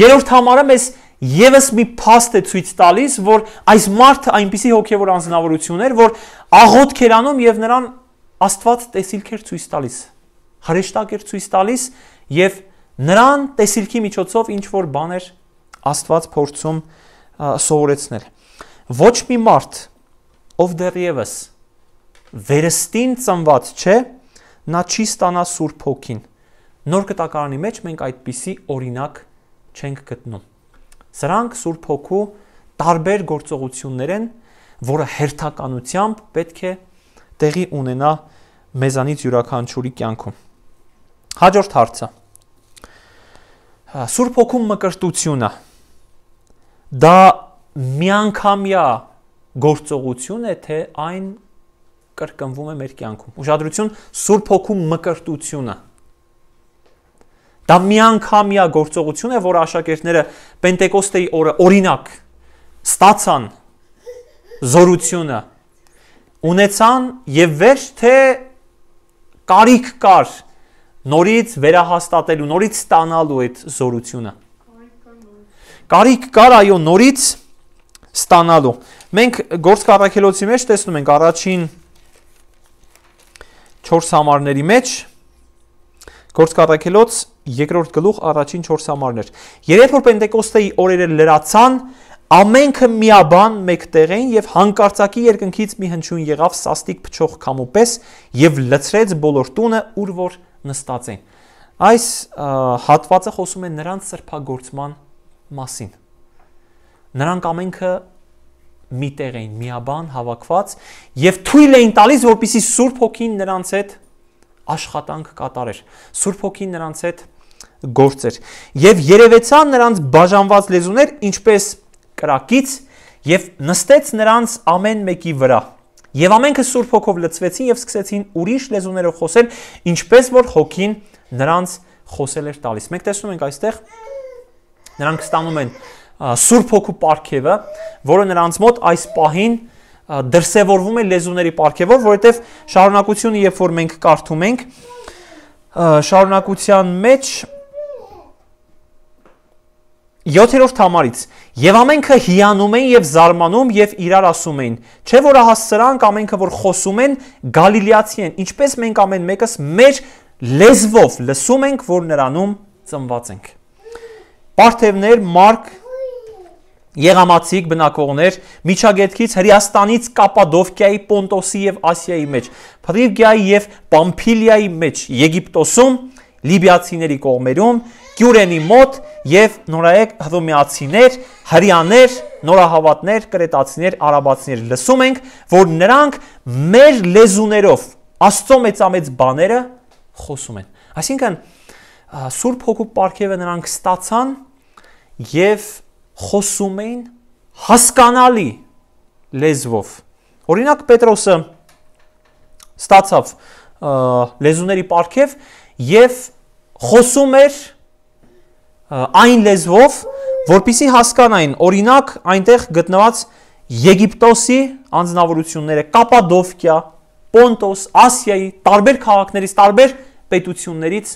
երրորդ համարը մեզ Եվս մի փաստ է ցույց տալիս, որ այս մարդը այնպիսի հոգևոր անznավորություն էր, որ աղոթք էր անում եւ նրան Աստված տեսիլք էր ցույց տալիս։ Հրեշտակ էր ցույց տալիս եւ նրան տեսիլքի միջոցով ինչ որ բան էր Աստված փորձում սովորեցնել։ Ոչ մի մարդ, ով դեռևս վերստին ծնված չէ, նա չի ստանա Սուրբ Հոգին։ Նոր կտակարանի մեջ մենք այդպիսի օրինակ չենք գտնում։ Սրանք Սուրբ Հոգու տարբեր գործողություններ են, որը հերթականությամբ պետք է տեղի ունենա մեզանից յուրաքանչյուրի կյանքում։ Հաջորդ հարցը։ Սուրբ Հոգու մկրտությունը դա միանգամյա գործողություն է, թե այն կրկնվում է մեր կյանքում։ Ուշադրություն Սուրբ Հոգու մկրտությունը Դա միանգամյա գործողություն է, որ աշակերտները Պենտեկոստեի օրը օրինակ ստացան զորությունը ունեցան եւ վերջ թե կարիք կար նորից վերահաստատելու, նորից ստանալու այդ զորությունը։ Կարիք կար այո նորից ստանալու։ Մենք գործք առաքելոցի մեջ տեսնում ենք առաջին 4 համարների մեջ Գործկառակելոց երկրորդ գլուխ առաջին 4 համարներ։ Երբ որ Պենտեկոստեի օրերը լրացան, ամենքը միաբան մեկտեղ էին եւ հանկարծակի երկնքից մի հնչյուն եղավ սաստիկ փչող կամուպես եւ լցրեց բոլոր տունը, ուր որ նստած էին։ Այս հատվածը խոսում է նրանց սրբագործման մասին։ Նրանք ամենքը միտեղ էին, միաբան հավաքված եւ թույլ էին տալիս, որպիսի Սուրբ Հոգին նրանց հետ աշխատանք կատարեր։ Սուրբ Հոգին նրանց հետ գործեր եւ երևեցան նրանց բաժանված լեզուներ ինչպես կրակից եւ նստեց նրանց ամեն մեկի վրա եւ ամենքը Սուրբ Հոգով լցվեցին եւ սկսեցին ուրիշ լեզուներով խոսել ինչպես որ Հոգին նրանց խոսել էր տալիս մենք տեսնում ենք այստեղ նրանք ստանում են Սուրբ Հոգու ապարքևը որը նրանց մոտ այս պահին դրսևորվում է լեզուների ապարքեվոր, որովհետև շարունակությունը երբ որ մենք կարդում ենք, շարունակության մեջ 7-րդ համարից եւ ամենքը հիանում էին եւ զարմանում եւ իրար ասում էին չէ որ ահա սրանք ամենքը որ խոսում են գալիլեացի են ինչպես մենք ամեն մեկս մեր լեզվով լսում ենք որ նրանում ծնված ենք Պարթևներ Մարկ Եղամացիկ բնակողներ Միջագետքից Հրյաստանից Կապադովկիայի, Պոնտոսի եւ Ասիայի մեջ, Փրիվգիայի եւ Պամփիլիայի մեջ, Եգիպտոսում, Լիբիացիների կողմերում, Գյուրենի մոտ եւ նորայեք հռոմեացիներ, հрьяաներ, նորահավատներ, կրետացիներ, արաբացիներ լսում ենք, որ նրանք մեր լեզուներով Աստծո մեծամեծ բաները խոսում են։ Այսինքն Սուրբ Հոգու Պարգևը նրանք ստացան եւ խոսում էին հասկանալի լեզվով։ Օրինակ Պետրոսը ստացավ լեզուների պարգև եւ խոսում էր այն լեզվով, որpիսի հասկանային։ Օրինակ, այնտեղ գտնված Եգիպտոսի անձնավորությունները, Կապադովկիա, Պոնտոս, Ասիայի տարբեր քաղաքներից, տարբեր պետություններից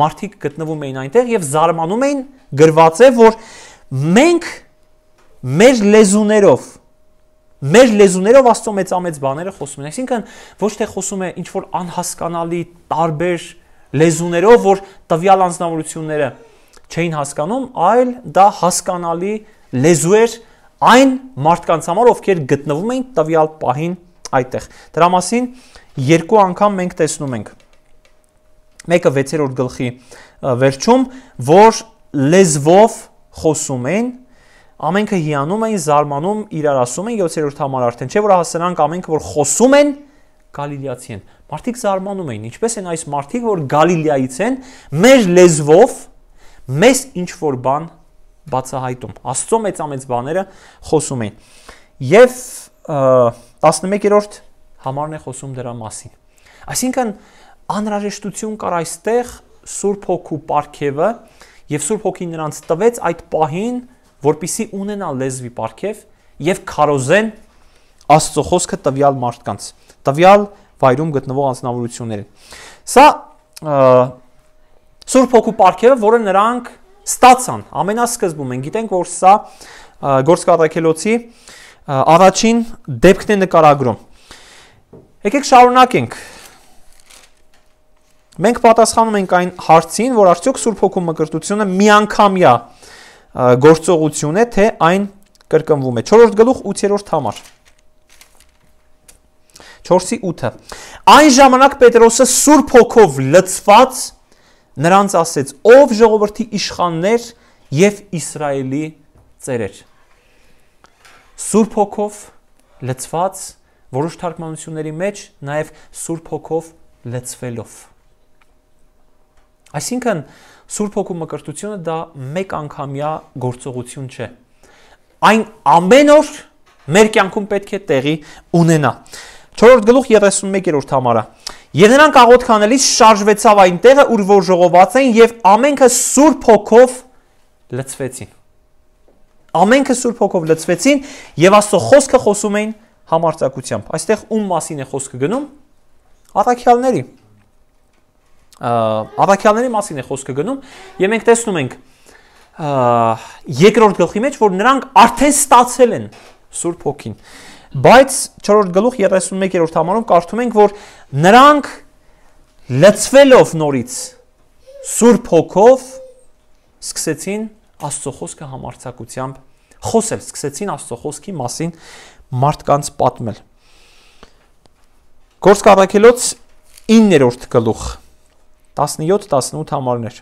մարդիկ գտնվում էին այնտեղ եւ զարմանում էին գրված է, որ մենք մեր լեզուներով մեր լեզուներով աստծո մեծամեծ բաները խոսում են։ Այսինքն ոչ թե խոսում է ինչ որ անհասկանալի տարբեր լեզուներով, որ տվյալ անznավորությունները չէին հասկանում, այլ դա հասկանալի լեզու էր այն մարդկանց համար, ովքեր գտնվում էին տվյալ պահին այդտեղ։ Դրա մասին երկու անգամ մենք տեսնում ենք մեկը 6-րդ գլխի վերջում, որ լեզվով խոսում են, ամենքը հիանում են, զարմանում, իրար ասում են 7-րդ համար արդեն, չէ՞ որ հասնանք ամենքը որ խոսում են գալիլեացի են։ Մարդիկ զարմանում էին, ինչպես են այս մարդիկ, որ գալիլեայից են, մեր լեզվով մեզ ինչ որ բան բացահայտում։ Աստծո մեծամեծ բաները խոսում են։ Եվ 11-րդ համարն է խոսում դրա մասին։ Այսինքն անհրաժեշտություն կար այստեղ Սուրբ Հոգու Պարքևը, եւ Սուրբ Հոգին նրանց տվեց այդ պահին, որpիսի ունենան լեզվի պարգև եւ քարոզեն Աստծո խոսքը տվյալ մարդկանց, տվյալ վայրում գտնվող անձնավորություններին։ Սա Սուրբ Հոգու պարգևը, որը նրանք ստացան ամենասկզբում են գիտենք որ սա գործկատարելոցի առաջին դեպքն է նկարագրում եկեք շարունակենք Մենք պատասխանում ենք այն հարցին, որ արդյոք Սուրբ Հոգու մկրտությունը միանգամյա գործողություն է, թե այն կրկնվում է։ 4-րդ գլուխ 8-րդ համար։ 4-ի 8-ը։ Այն ժամանակ Պետրոսը Սուրբ Հոգով լցված նրանց ասեց. Ով ժողովրդի իշխաններ եւ Իսրայելի ծերեր։ Սուրբ Հոգով լցված որոշ թարգմանությունների մեջ նաև Սուրբ Հոգով լցվելով Այսինքն Սուրբ Հոգու մկրտությունը դա մեկ անգամյա գործողություն չէ։ Այն ամեն օր մեր կյանքում պետք է տեղի ունենա։ 4-րդ գլուխ 31-րդ համարը։ Եվ նրանք աղոտ քանելիս շարժվեցավ այն տեղը, ուր որ ժողոված էին եւ ամենքը Սուրբ Հոգով լցվեցին։ Ամենքը Սուրբ Հոգով լցվեցին եւ Աստծո խոսքը խոսում էին համարձակությամբ։ Այստեղ ում մասին է խոսքը գնում։ Առաքյալների ավակյալների մասին է խոսքը գնում եւ մենք տեսնում ենք երկրորդ գլխի մեջ որ նրանք արդեն ստացել են Սուրբ Հոգին բայց 4-րդ գլուխ 31-րդ համարում կարդում ենք որ նրանք լծվելով նորից Սուրբ Հոգով սկսեցին Աստծո խոսքը համարձակությամբ խոսել սկսեցին Աստծո խոսքի մասին մարդկանց պատմել Գործք առաքելոց 9-րդ գլուխ 17-18 համարներ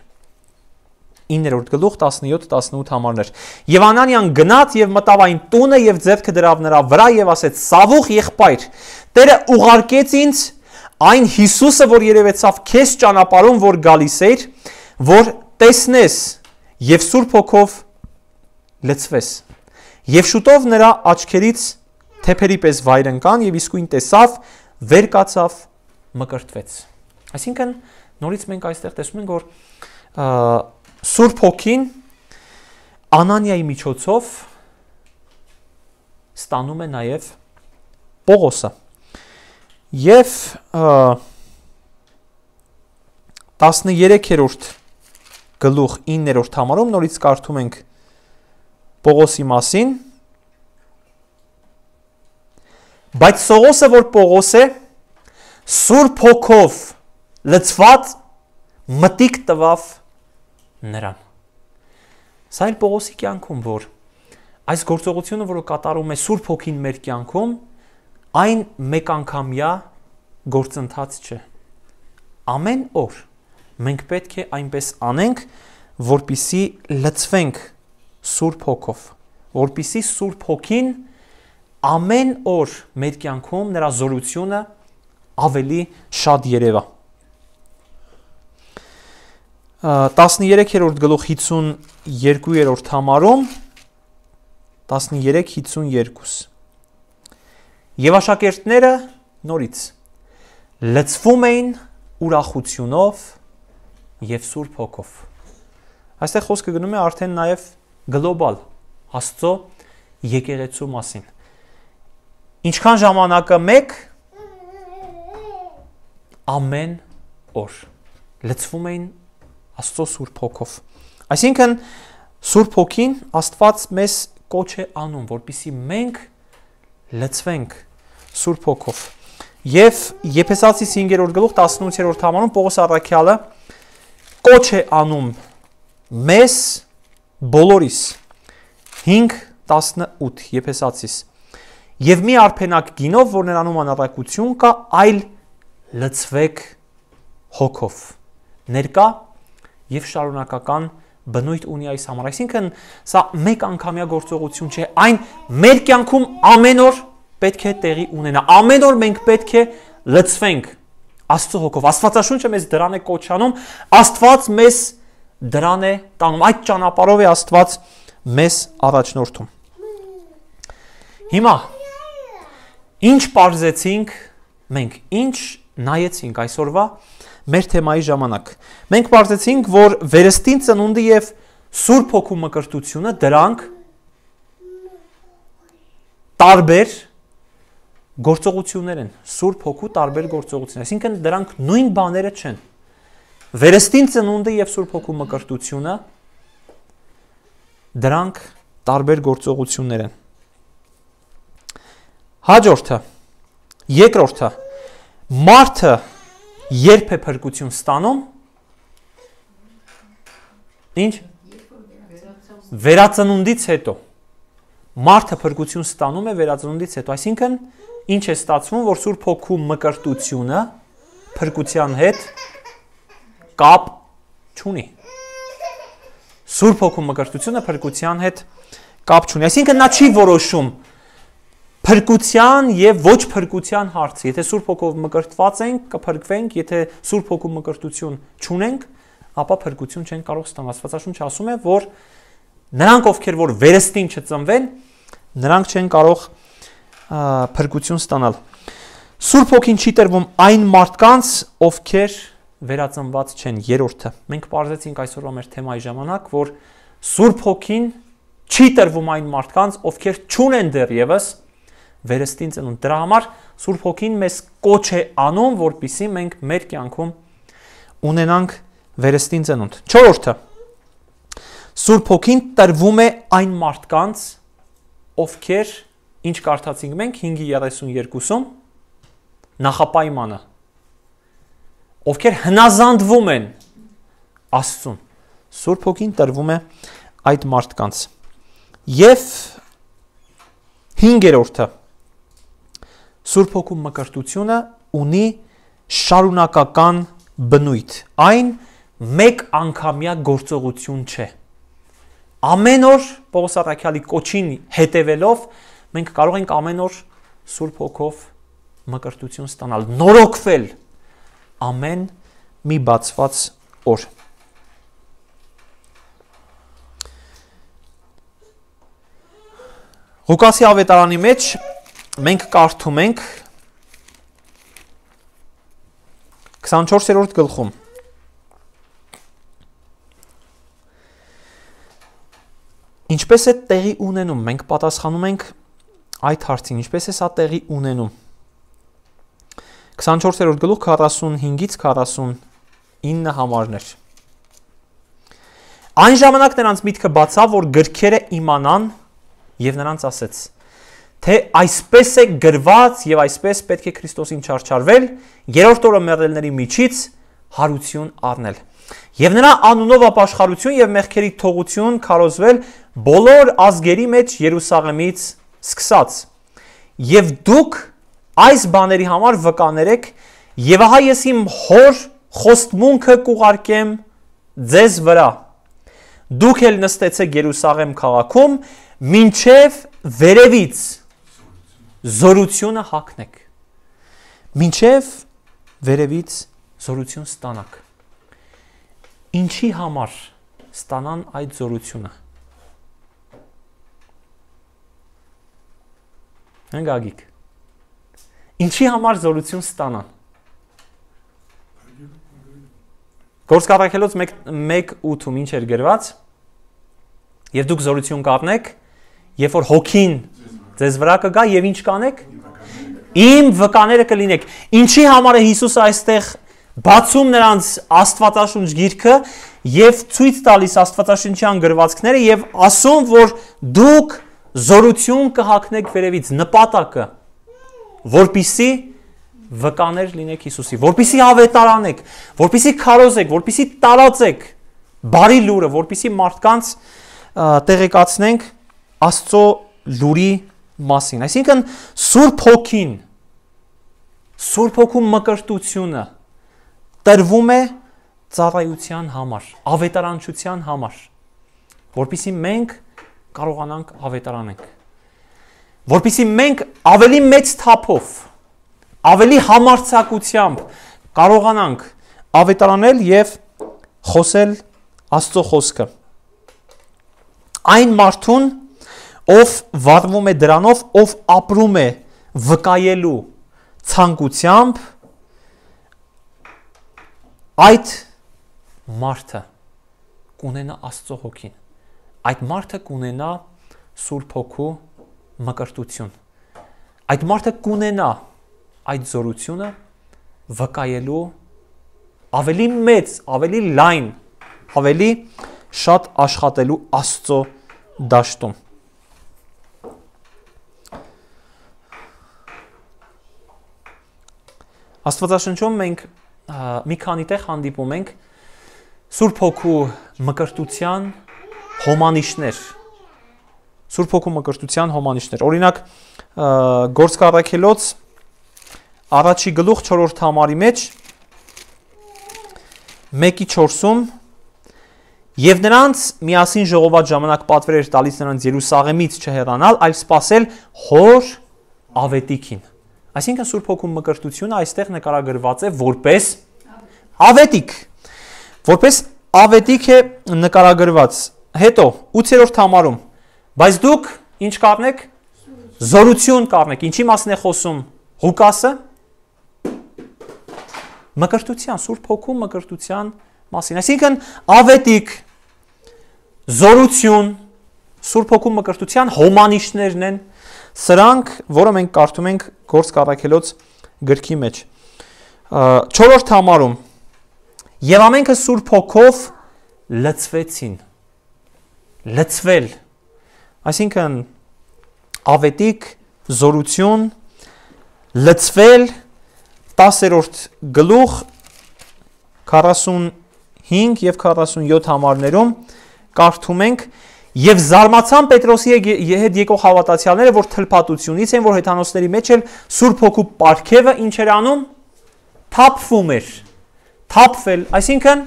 9-րդ գլուխ 17-18 համարներ։ Եվ Անանյան գնաց եւ մտավ այն տունը եւ ձևքը դրավ նրա վրա եւ ասեց. «Սավուխ եղբայր, Տերը ուղարկեց ինձ այն Հիսուսը, որ երևեցավ քեզ ճանապարհում, որ գալիս էր, որ տեսնես եւ Սուրբ Հոգով լցվես»։ Եվ շուտով նրա աչքերից թեփերի պես վայր ընկան եւ իսկույն տեսավ, վեր կացավ, մկրտվեց։ Այսինքն նորից մենք այստեղ տեսնում ենք, որ Սուրբ Հոգին Անանիայի միջոցով ստանում է նաև Պողոսը։ Եվ 13-րդ գլուխ 9-րդ համարում նորից կարդում ենք Պողոսի մասին։ Բայց Սողոսը, որ Պողոս է, Սուրբ Հոգով լծված մտիկ տվավ նրան։ Սա էլ Պողոսի կյանքում, որ այս գործողությունը, որը կատարում է Սուրբ Հոգին մեր կյանքում, այն մեկ անգամյա գործընթաց չէ։ Ամեն օր մենք պետք է այնպես անենք, որpիսի լծվենք Սուրբ Հոգով, որpիսի Սուրբ Հոգին ամեն օր մեր կյանքում նրա զորությունը ավելի շատ երևա։ 13-րդ գլուխ 52-րդ համարում 13:52 Եվ աշակերտները նորից լծվում էին ուրախությունով եւ Սուրբ Հոգով։ Այստեղ խոսքը գնում է արդեն նաեւ գլոբալ Աստծո եկեղեցու մասին։ Ինչքան ժամանակը մեկ ամեն օր լծվում էին Աստծո Սուրբ Հոգով։ Այսինքն Սուրբ Հոգին Աստված մեզ կոչ է անում, որpիսի մենք լծվենք Սուրբ Հոգով։ Եվ Եփեսացի 5-րդ գլուխ 18-րդ համարում Պողոս առաքյալը կոչ է անում մեզ բոլորիս 5:18 Եփեսացիս։ Եվ մի արփենակ գինով, որ նրանում անառակություն կա, այլ լծվեք հոգով։ Ներկա եւ շարունակական բնույթ ունի այս համար։ Այսինքն, սա մեկ անգամյա գործողություն չէ, այն մեր կյանքում ամեն օր պետք է տեղի ունենա։ Ամեն օր մենք պետք է լծվենք Աստծո հոգով։ Աստվածաշունչը մեզ դրան է կոչանում, Աստված մեզ դրան է տանում։ Այդ ճանապարհով է Աստված մեզ առաջնորդում։ Հիմա ինչ parzեցինք մենք, ինչ նայեցինք այսօրվա մեր թեմայի ժամանակ։ Մենք բարձեցինք, որ վերստին ծնունդը եւ Սուրբ Հոգու մկրտությունը դրանք տարբեր գործողություններ են, Սուրբ Հոգու տարբեր գործողություններ։ Այսինքն դրանք նույն բաները չեն։ Վերստին ծնունդը եւ Սուրբ Հոգու մկրտությունը դրանք տարբեր գործողություններ են։ Հաջորդը, երկրորդը, մարդը երբ է փրկություն ստանում ինչ վերածնունդից հետո մարդը փրկություն ստանում է վերածնունդից հետո այսինքն ինչ է ստացվում որ սուրբ հոգու մկրտությունը փրկության հետ կապ չունի սուրբ հոգու մկրտությունը փրկության հետ կապ չունի այսինքն նա չի որոշում փրկության եւ ոչ փրկության հարցը։ Եթե Սուրբ Հոգով մկրտված ենք, կփրկվենք, եթե Սուրբ Հոգու մկրտություն չունենք, ապա փրկություն չեն կարող ստանալ։ Աստվածաշունչը ասում է, որ նրանք, ովքեր որ վերստին չծնվեն, նրանք չեն կարող փրկություն ստանալ։ Սուրբ Հոգին չի տրվում այն մարդկանց, ովքեր վերածնված չեն։ Երրորդը, մենք բարձեցինք այսօրվա մեր թեմայի ժամանակ, որ Սուրբ Հոգին չի տրվում այն մարդկանց, ովքեր չունեն դեռևս վերստին ծնունդ։ Դրա համար Սուրբ Հոգին մեզ կոչ է անում, որպիսի մենք մեր կյանքում ունենանք վերստին ծնունդ։ 4-ը Սուրբ Հոգին տրվում է այն մարդկանց, ովքեր ինչ կարդացինք մենք 5:32-ում նախապայմանը, ովքեր հնազանդվում են Աստծուն։ Սուրբ Հոգին տրվում է այդ մարդկանց։ Եվ 5-րդը Սուրբ հոգու մկրտությունը ունի շարունակական բնույթ։ Այն մեկ անգամյա գործողություն չէ։ Ամեն օր Պողոս Առաքյալի կոչին հետևելով մենք կարող ենք ամեն օր Սուրբ Հոգով մկրտություն ստանալ, նորոգվել ամեն մի բացված օր։ Ղուկասի ավետարանի մեջ մենք կարդում ենք 24-րդ գլխում Ինչպես է տեղի ունենում, մենք պատասխանում ենք այդ հարցին, ինչպես է սա տեղի ունենում։ 24-րդ գլուխ 45-ից 49 համարներ։ Այն ժամանակ նրանց միտքը բացավ, որ գրքերը իմանան եւ նրանց ասեց թե այսպես է գրված եւ այսպես պետք է Քրիստոսին չարչարվել, երրորդ օրը մեռելների միջից հարություն առնել։ Եվ նրա անունով ապաշխարություն եւ մեղքերի թողություն քարոզվել բոլոր ազգերի մեջ Երուսաղեմից սկսած։ Եվ դուք այս բաների համար վկաներեք եւ ահա ես իմ հոր խոստմունքը կուղարկեմ ձեզ վրա։ Դուք էլ նստեցեք Երուսաղեմ քաղաքում, ինչև վերևից զորությունը հակնեք։ Մինչև վերևից զորություն ստանաք։ Ինչի համար ստանան այդ զորությունը։ Հնգագիկ։ Ինչի համար զորություն ստանան։ Գործ կատարելուց 1:8-ում ինչ էր գրված։ Եվ դուք զորություն կապնեք, երբ որ հոգին Ձեզ վրա կգա եւ ինչ կանեք։ Իմ վկաները կլինեք։ Ինչի համար է Հիսուսը այստեղ բացում նրանց Աստվածաշունչ գիրքը եւ ցույց տալիս Աստվածաշնչյան գրվածքները եւ ասում, որ դուք զորություն կհակնեք վերևից նպատակը, որբիսի վկաներ լինեք Հիսուսի, որբիսի ավետարանեք, որբիսի քարոզեք, որբիսի տարածեք բարի լուրը, որբիսի մարդկանց տեղեկացնենք Աստծո լուրի մասին։ Այսինքն Սուրբ Հոգին Սուրբ Հոգու մկրտությունը տրվում է ծառայության համար, ավետարանչության համար, որpիսի մենք կարողանանք ավետարանենք։ Որpիսի մենք ավելի մեծ թափով, ավելի համարձակությամբ կարողանանք ավետարանել եւ խոսել Աստծո խոսքը։ Այն մարդուն, ով վառվում է դրանով, ով ապրում է վկայելու ցանկությամբ այդ մարդը կունենա Աստծո հոգին։ Այդ մարդը կունենա Սուրբ Հոգու մկրտություն։ Այդ մարդը կունենա այդ զորությունը վկայելու ավելի մեծ, ավելի լայն, ավելի շատ աշխատելու Աստծո դաշտում։ Աստվածաշնչում մենք մի քանի տեղ հանդիպում ենք Սուրբ Հոգու մկրտության հոմանիշներ։ Սուրբ Հոգու մկրտության հոմանիշներ։ Օրինակ Գործքարակելոց առաջի գլուխ 4-րդ համարի մեջ 1-ի 4-ում Եվ նրանց միասին ժողոված ժամանակ պատվեր էր տալիս նրանց Երուսաղեմից չհեռանալ, այլ սпасել հոր ավետիքին։ Այսինքն Սուրբ Հոգու մկրտությունը այստեղ նկարագրված է որպես ավետիք։ Որպես ավետիք է նկարագրված։ Հետո 8-րդ համարում բայց դուք ինչ կառնեք զորություն կառնեք ինչի մասն է խոսում Ղուկասը մկրտության Սուրբ Հոգու մկրտության մասին այսինքն ավետիք զորություն Սուրբ Հոգու մկրտության հոմանիշներն են Սրանք, որը մենք կարդում ենք Գործ Կարաքելոց գրքի մեջ։ 4-րդ համարում Եվ ամենքը Սուրբ Հոգով լծվեցին։ Լծվել։ Այսինքն ավետիկ զորություն լծվել 10-րդ գլուխ 45 եւ 47 համարներում կարդում ենք Եվ զարմացան Պետրոսի հետ եկող հավատացյալները, որ թլփատությունից են, որ հեթանոսների մեջ էլ Սուրբ Հոգու պարգևը ինչ էր անում, թափվում էր։ Թափվել, այսինքն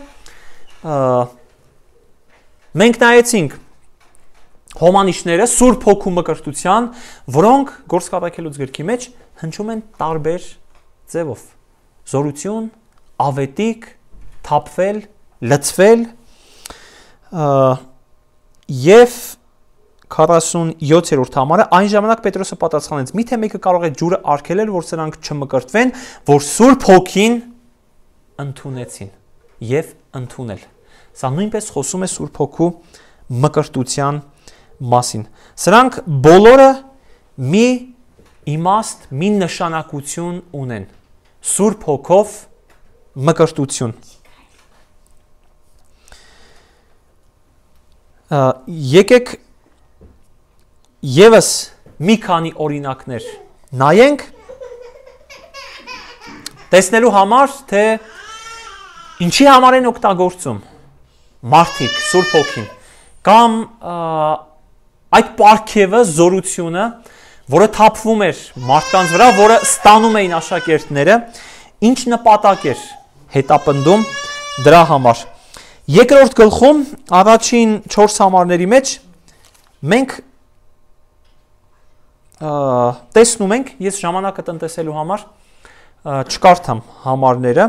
մենք նայեցինք հոմանիշները Սուրբ Հոգու մկրտության, որոնք գործկապակելուց գրքի մեջ հնչում են տարբեր ձևով. զորություն, ավետիք, թափվել, լծվել, Եվ 47-րդ համարը այն ժամանակ Պետրոսը պատասխանեց. «Միթե մեկը կարող է ջուրը արգելել, որ սրանք չմկրտվեն, որ Սուրբ Հոգին ընդունեցին» եւ ընդունել։ Սա նույնպես խոսում է Սուրբ Հոգու մկրտության մասին։ Սրանք բոլորը մի իմաստ, մի նշանակություն ունեն։ Սուրբ Հոգով մկրտություն։ Եկեք եւս մի քանի օրինակներ նայենք տեսնելու համար թե ինչի համար են օգտագործում մարդիկ Սուրբ Հոգին կամ այդ պարգևը զորությունը որը թափվում էր մարդկանց վրա, որը ստանում էին աշակերտները, ինչ նպատակ էր հետապնդում դրա համար։ Երկրորդ գլխում առաջին 4 համարների մեջ մենք տեսնում ենք, ես ժամանակը տնտեսելու համար չկարդամ համարները։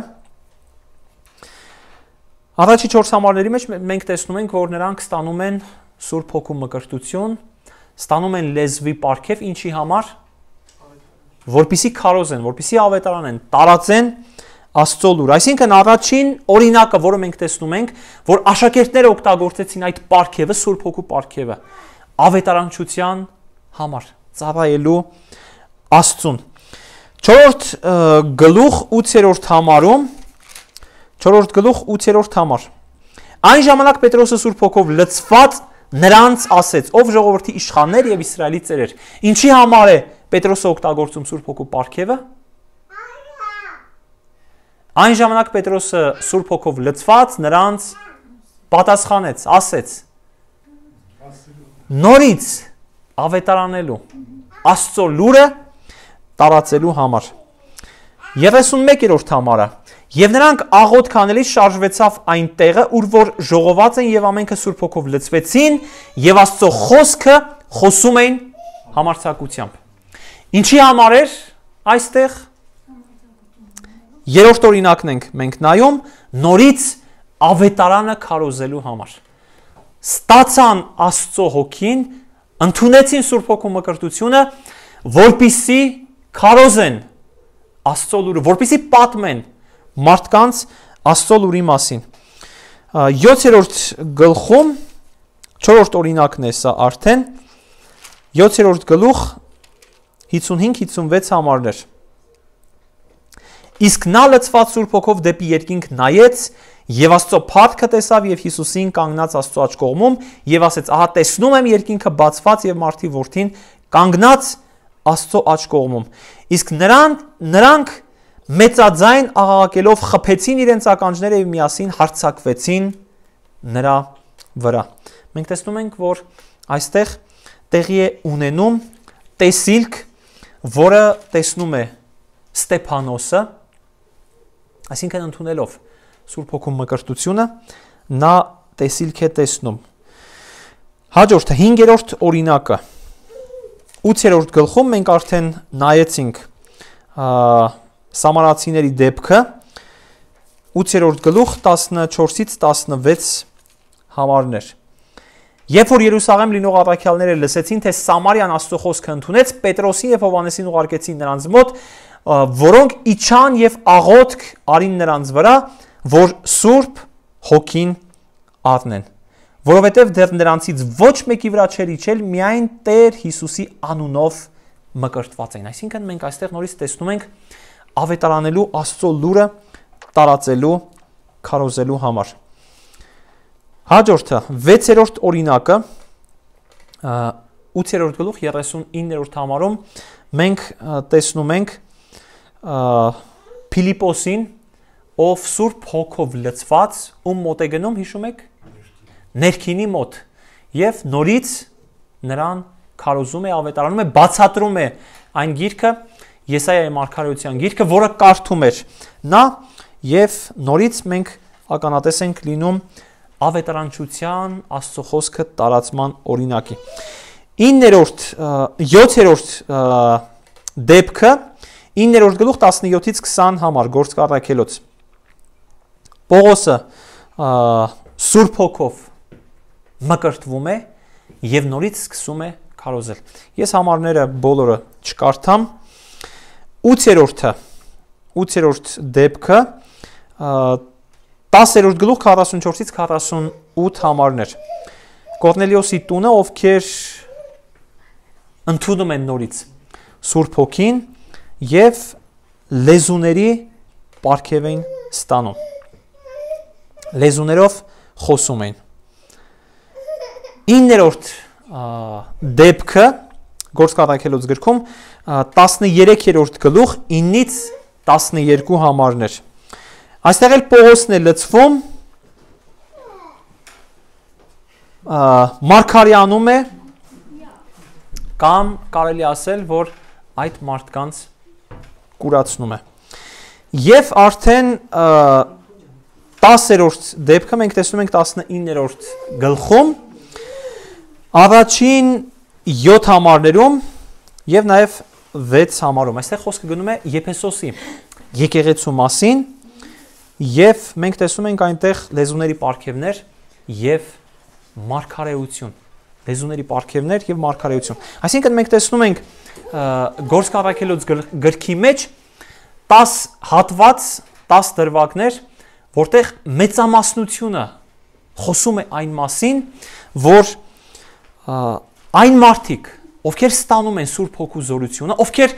Առաջի 4 համարների մեջ մենք տեսնում ենք, որ նրանք ստանում են Սուրբ Հոգու մկրտություն, ստանում են լեզվի պարգև ինչի համար, որբիսի քարոզ են, որբիսի ավետարան են, տարածեն են Աստծո լուր։ Այսինքն առաջին օրինակը, որը մենք տեսնում ենք, որ աշակերտները օգտագործեցին այդ պարգևը, Սուրբ Հոգու պարգևը, ավետարանչության համար, ծառայելու Աստծուն։ 4-րդ գլուխ 8-րդ համարում 4-րդ գլուխ 8-րդ համար։ Այն ժամանակ Պետրոսը Սուրբ Հոգով լցված նրանց ասեց, ով ժողովրդի իշխաններ եւ Իսրայելի ծերեր, ինչի համար է Պետրոսը օգտագործում Սուրբ Հոգու պարգևը, Այն ժամանակ Պետրոսը Սուրբ ոգով լցված նրանց պատասխանեց, ասեց. Նորից ավետարանելու Աստծո լուրը տարածելու համար։ 31-րդ համարը Եվ նրանք աղոտ քանելիս շարժվեցավ այն տեղը, ուր որ ժողոված են եւ ամենքը Սուրբ ոգով լցվեցին եւ Աստծո խոսքը խոսում էին համարձակությամբ։ Ինչի համար էր այստեղ Երրորդ օրինակն ենք մենք նայում նորից ավետարանը քարոզելու համար։ Ստացան Աստծո հոգին, ընդունեցին Սուրբ Հոգու մկրտությունը, որբիսի քարոզեն Աստծո լուրը, որբիսի պատմեն մարդկանց Աստծո լուրի մասին։ 7-րդ գլխում 4-րդ օրինակն է սա արդեն 7-րդ գլուխ 55-56 համարներ։ Իսկ նա լծված Սուրբ ոգով դեպի երկինք նայեց եւ Աստծո փառքը տեսավ եւ Հիսուսին կանգնած Աստծո աջ կողմում եւ ասեց. «Ահա տեսնում եմ երկինքը բացված եւ մարդի որդին կանգնած Աստծո աջ կողմում»։ Իսկ նրան նրանք մեծաձայն աղաղակելով խփեցին իրենց ականջները եւ միասին հարցակվեցին նրա վրա։ Մենք տեսնում ենք, որ այստեղ տեղի է ունենում տեսիլք, որը տեսնում է Ստեփանոսը, Այսինքն ընդունելով Սուրբ Հոգու մկրտությունը նա տեսիլք է տեսնում։ Հաջորդը 5-րդ օրինակը 8-րդ գլխում մենք արդեն նայեցինք սամարացիների դեպքը 8-րդ գլուխ 14-ից 16 համարներ Երբ որ Երուսաղեմ լինող առաքյալները լսեցին, թե Սամարիան Աստծո խոսքը ընդունեց, Պետրոսի եւ Հովանեսին ուղարկեցին նրանց մոտ, որոնք իջան եւ աղոթք արին նրանց վրա, որ Սուրբ Հոգին առնեն որովհետև դեռ նրանցից ոչ մեկի վրա չէր իջել միայն Տեր Հիսուսի անունով մկրտված էին։ Այսինքն մենք այստեղ նորից տեսնում ենք ավետարանելու Աստծո լուրը տարածելու, քարոզելու համար։ Հաջորդը 6-րդ օրինակը 8-րդ գլուխ 39-րդ համարում մենք տեսնում ենք Փիլիպոսին, ով Սուրբ Հոգով լցված ու մոտ է գնում, հիշում եք, ներքինի մոտ եւ նորից նրան քարոզում է, ավետարանում է, բացատրում է այն գիրքը, Եսայայի մարգարեության գիրքը, որը կարդում էր նա եւ նորից մենք ականատես ենք լինում ավետարանչության Աստծո խոսքը տարածման օրինակի։ 9-րդ 7-րդ դեպքը 9-րդ գլուխ 17-ից 20 համար գործկարակելոց։ Պողոսը Սուրբ հոգով մկրտվում է եւ նորից սկսում է քարոզել։ Ես համարները բոլորը չկարդամ։ 8-րդը 8-րդ դեպքը 10-րդ գլուխ 44-ից 48 համարներ։ Կորնելիոսի տունը, ովքեր ընդունում են նորից Սուրբ Հոգին եւ լեզուների պարգևային ստանում։ Լեզուներով խոսում էին։ 9-րդ դեպքը գործկատարելուց գրքում 13-րդ գլուխ 9-ից 12 համարներ Այստեղ էլ Պողոսն է լծվում Մարկարյանում է կամ կարելի ասել, որ այդ մարդկանց կուրացնում է։ Եվ արդեն 10-րդ դեպքը մենք տեսնում ենք 19-րդ գլխում առաջին 7 համարներում եւ նաեւ 6 համարում։ Այստեղ խոսքը գնում է Եփեսոսի եկեղեցու մասին, Եվ մենք տեսնում ենք այնտեղ լեզուների ապարքևներ եւ մարգարեություն։ Լեզուների ապարքևներ եւ մարգարեություն։ Այսինքն մենք տեսնում ենք գործքավակելոց գրքի մեջ 10 հատված, 10 դրվագներ, որտեղ մեծամասնությունը խոսում է այն մասին, որ այն մարդիկ, ովքեր ստանում են Սուրբ Հոգու զորությունը, ովքեր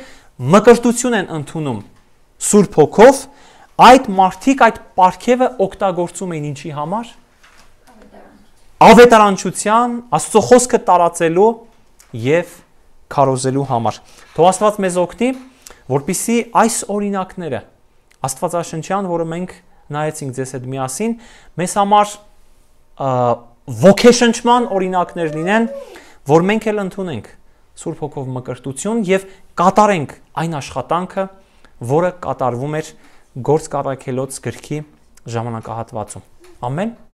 մկրտություն են ընդունում Սուրբ Հոգով, Այդ մարդիկ այդ պարգևը օգտագործում էին ինչի համար։ Ավետարանչության, Աստծո խոսքը տարածելու եւ քարոզելու համար։ Թող Աստված մեզ օգնի, որpիսի այս օրինակները Աստվածաշնչյան, որը մենք նայեցինք ձեզ հետ միասին, մեզ համար ոգեշնչման օրինակներ լինեն, որ մենք էլ ընդունենք Սուրբ Հոգով մկրտություն եւ կատարենք այն աշխատանքը, որը կատարվում էր գործ կարակելոց գրքի ժամանակահատվածում։ Ամեն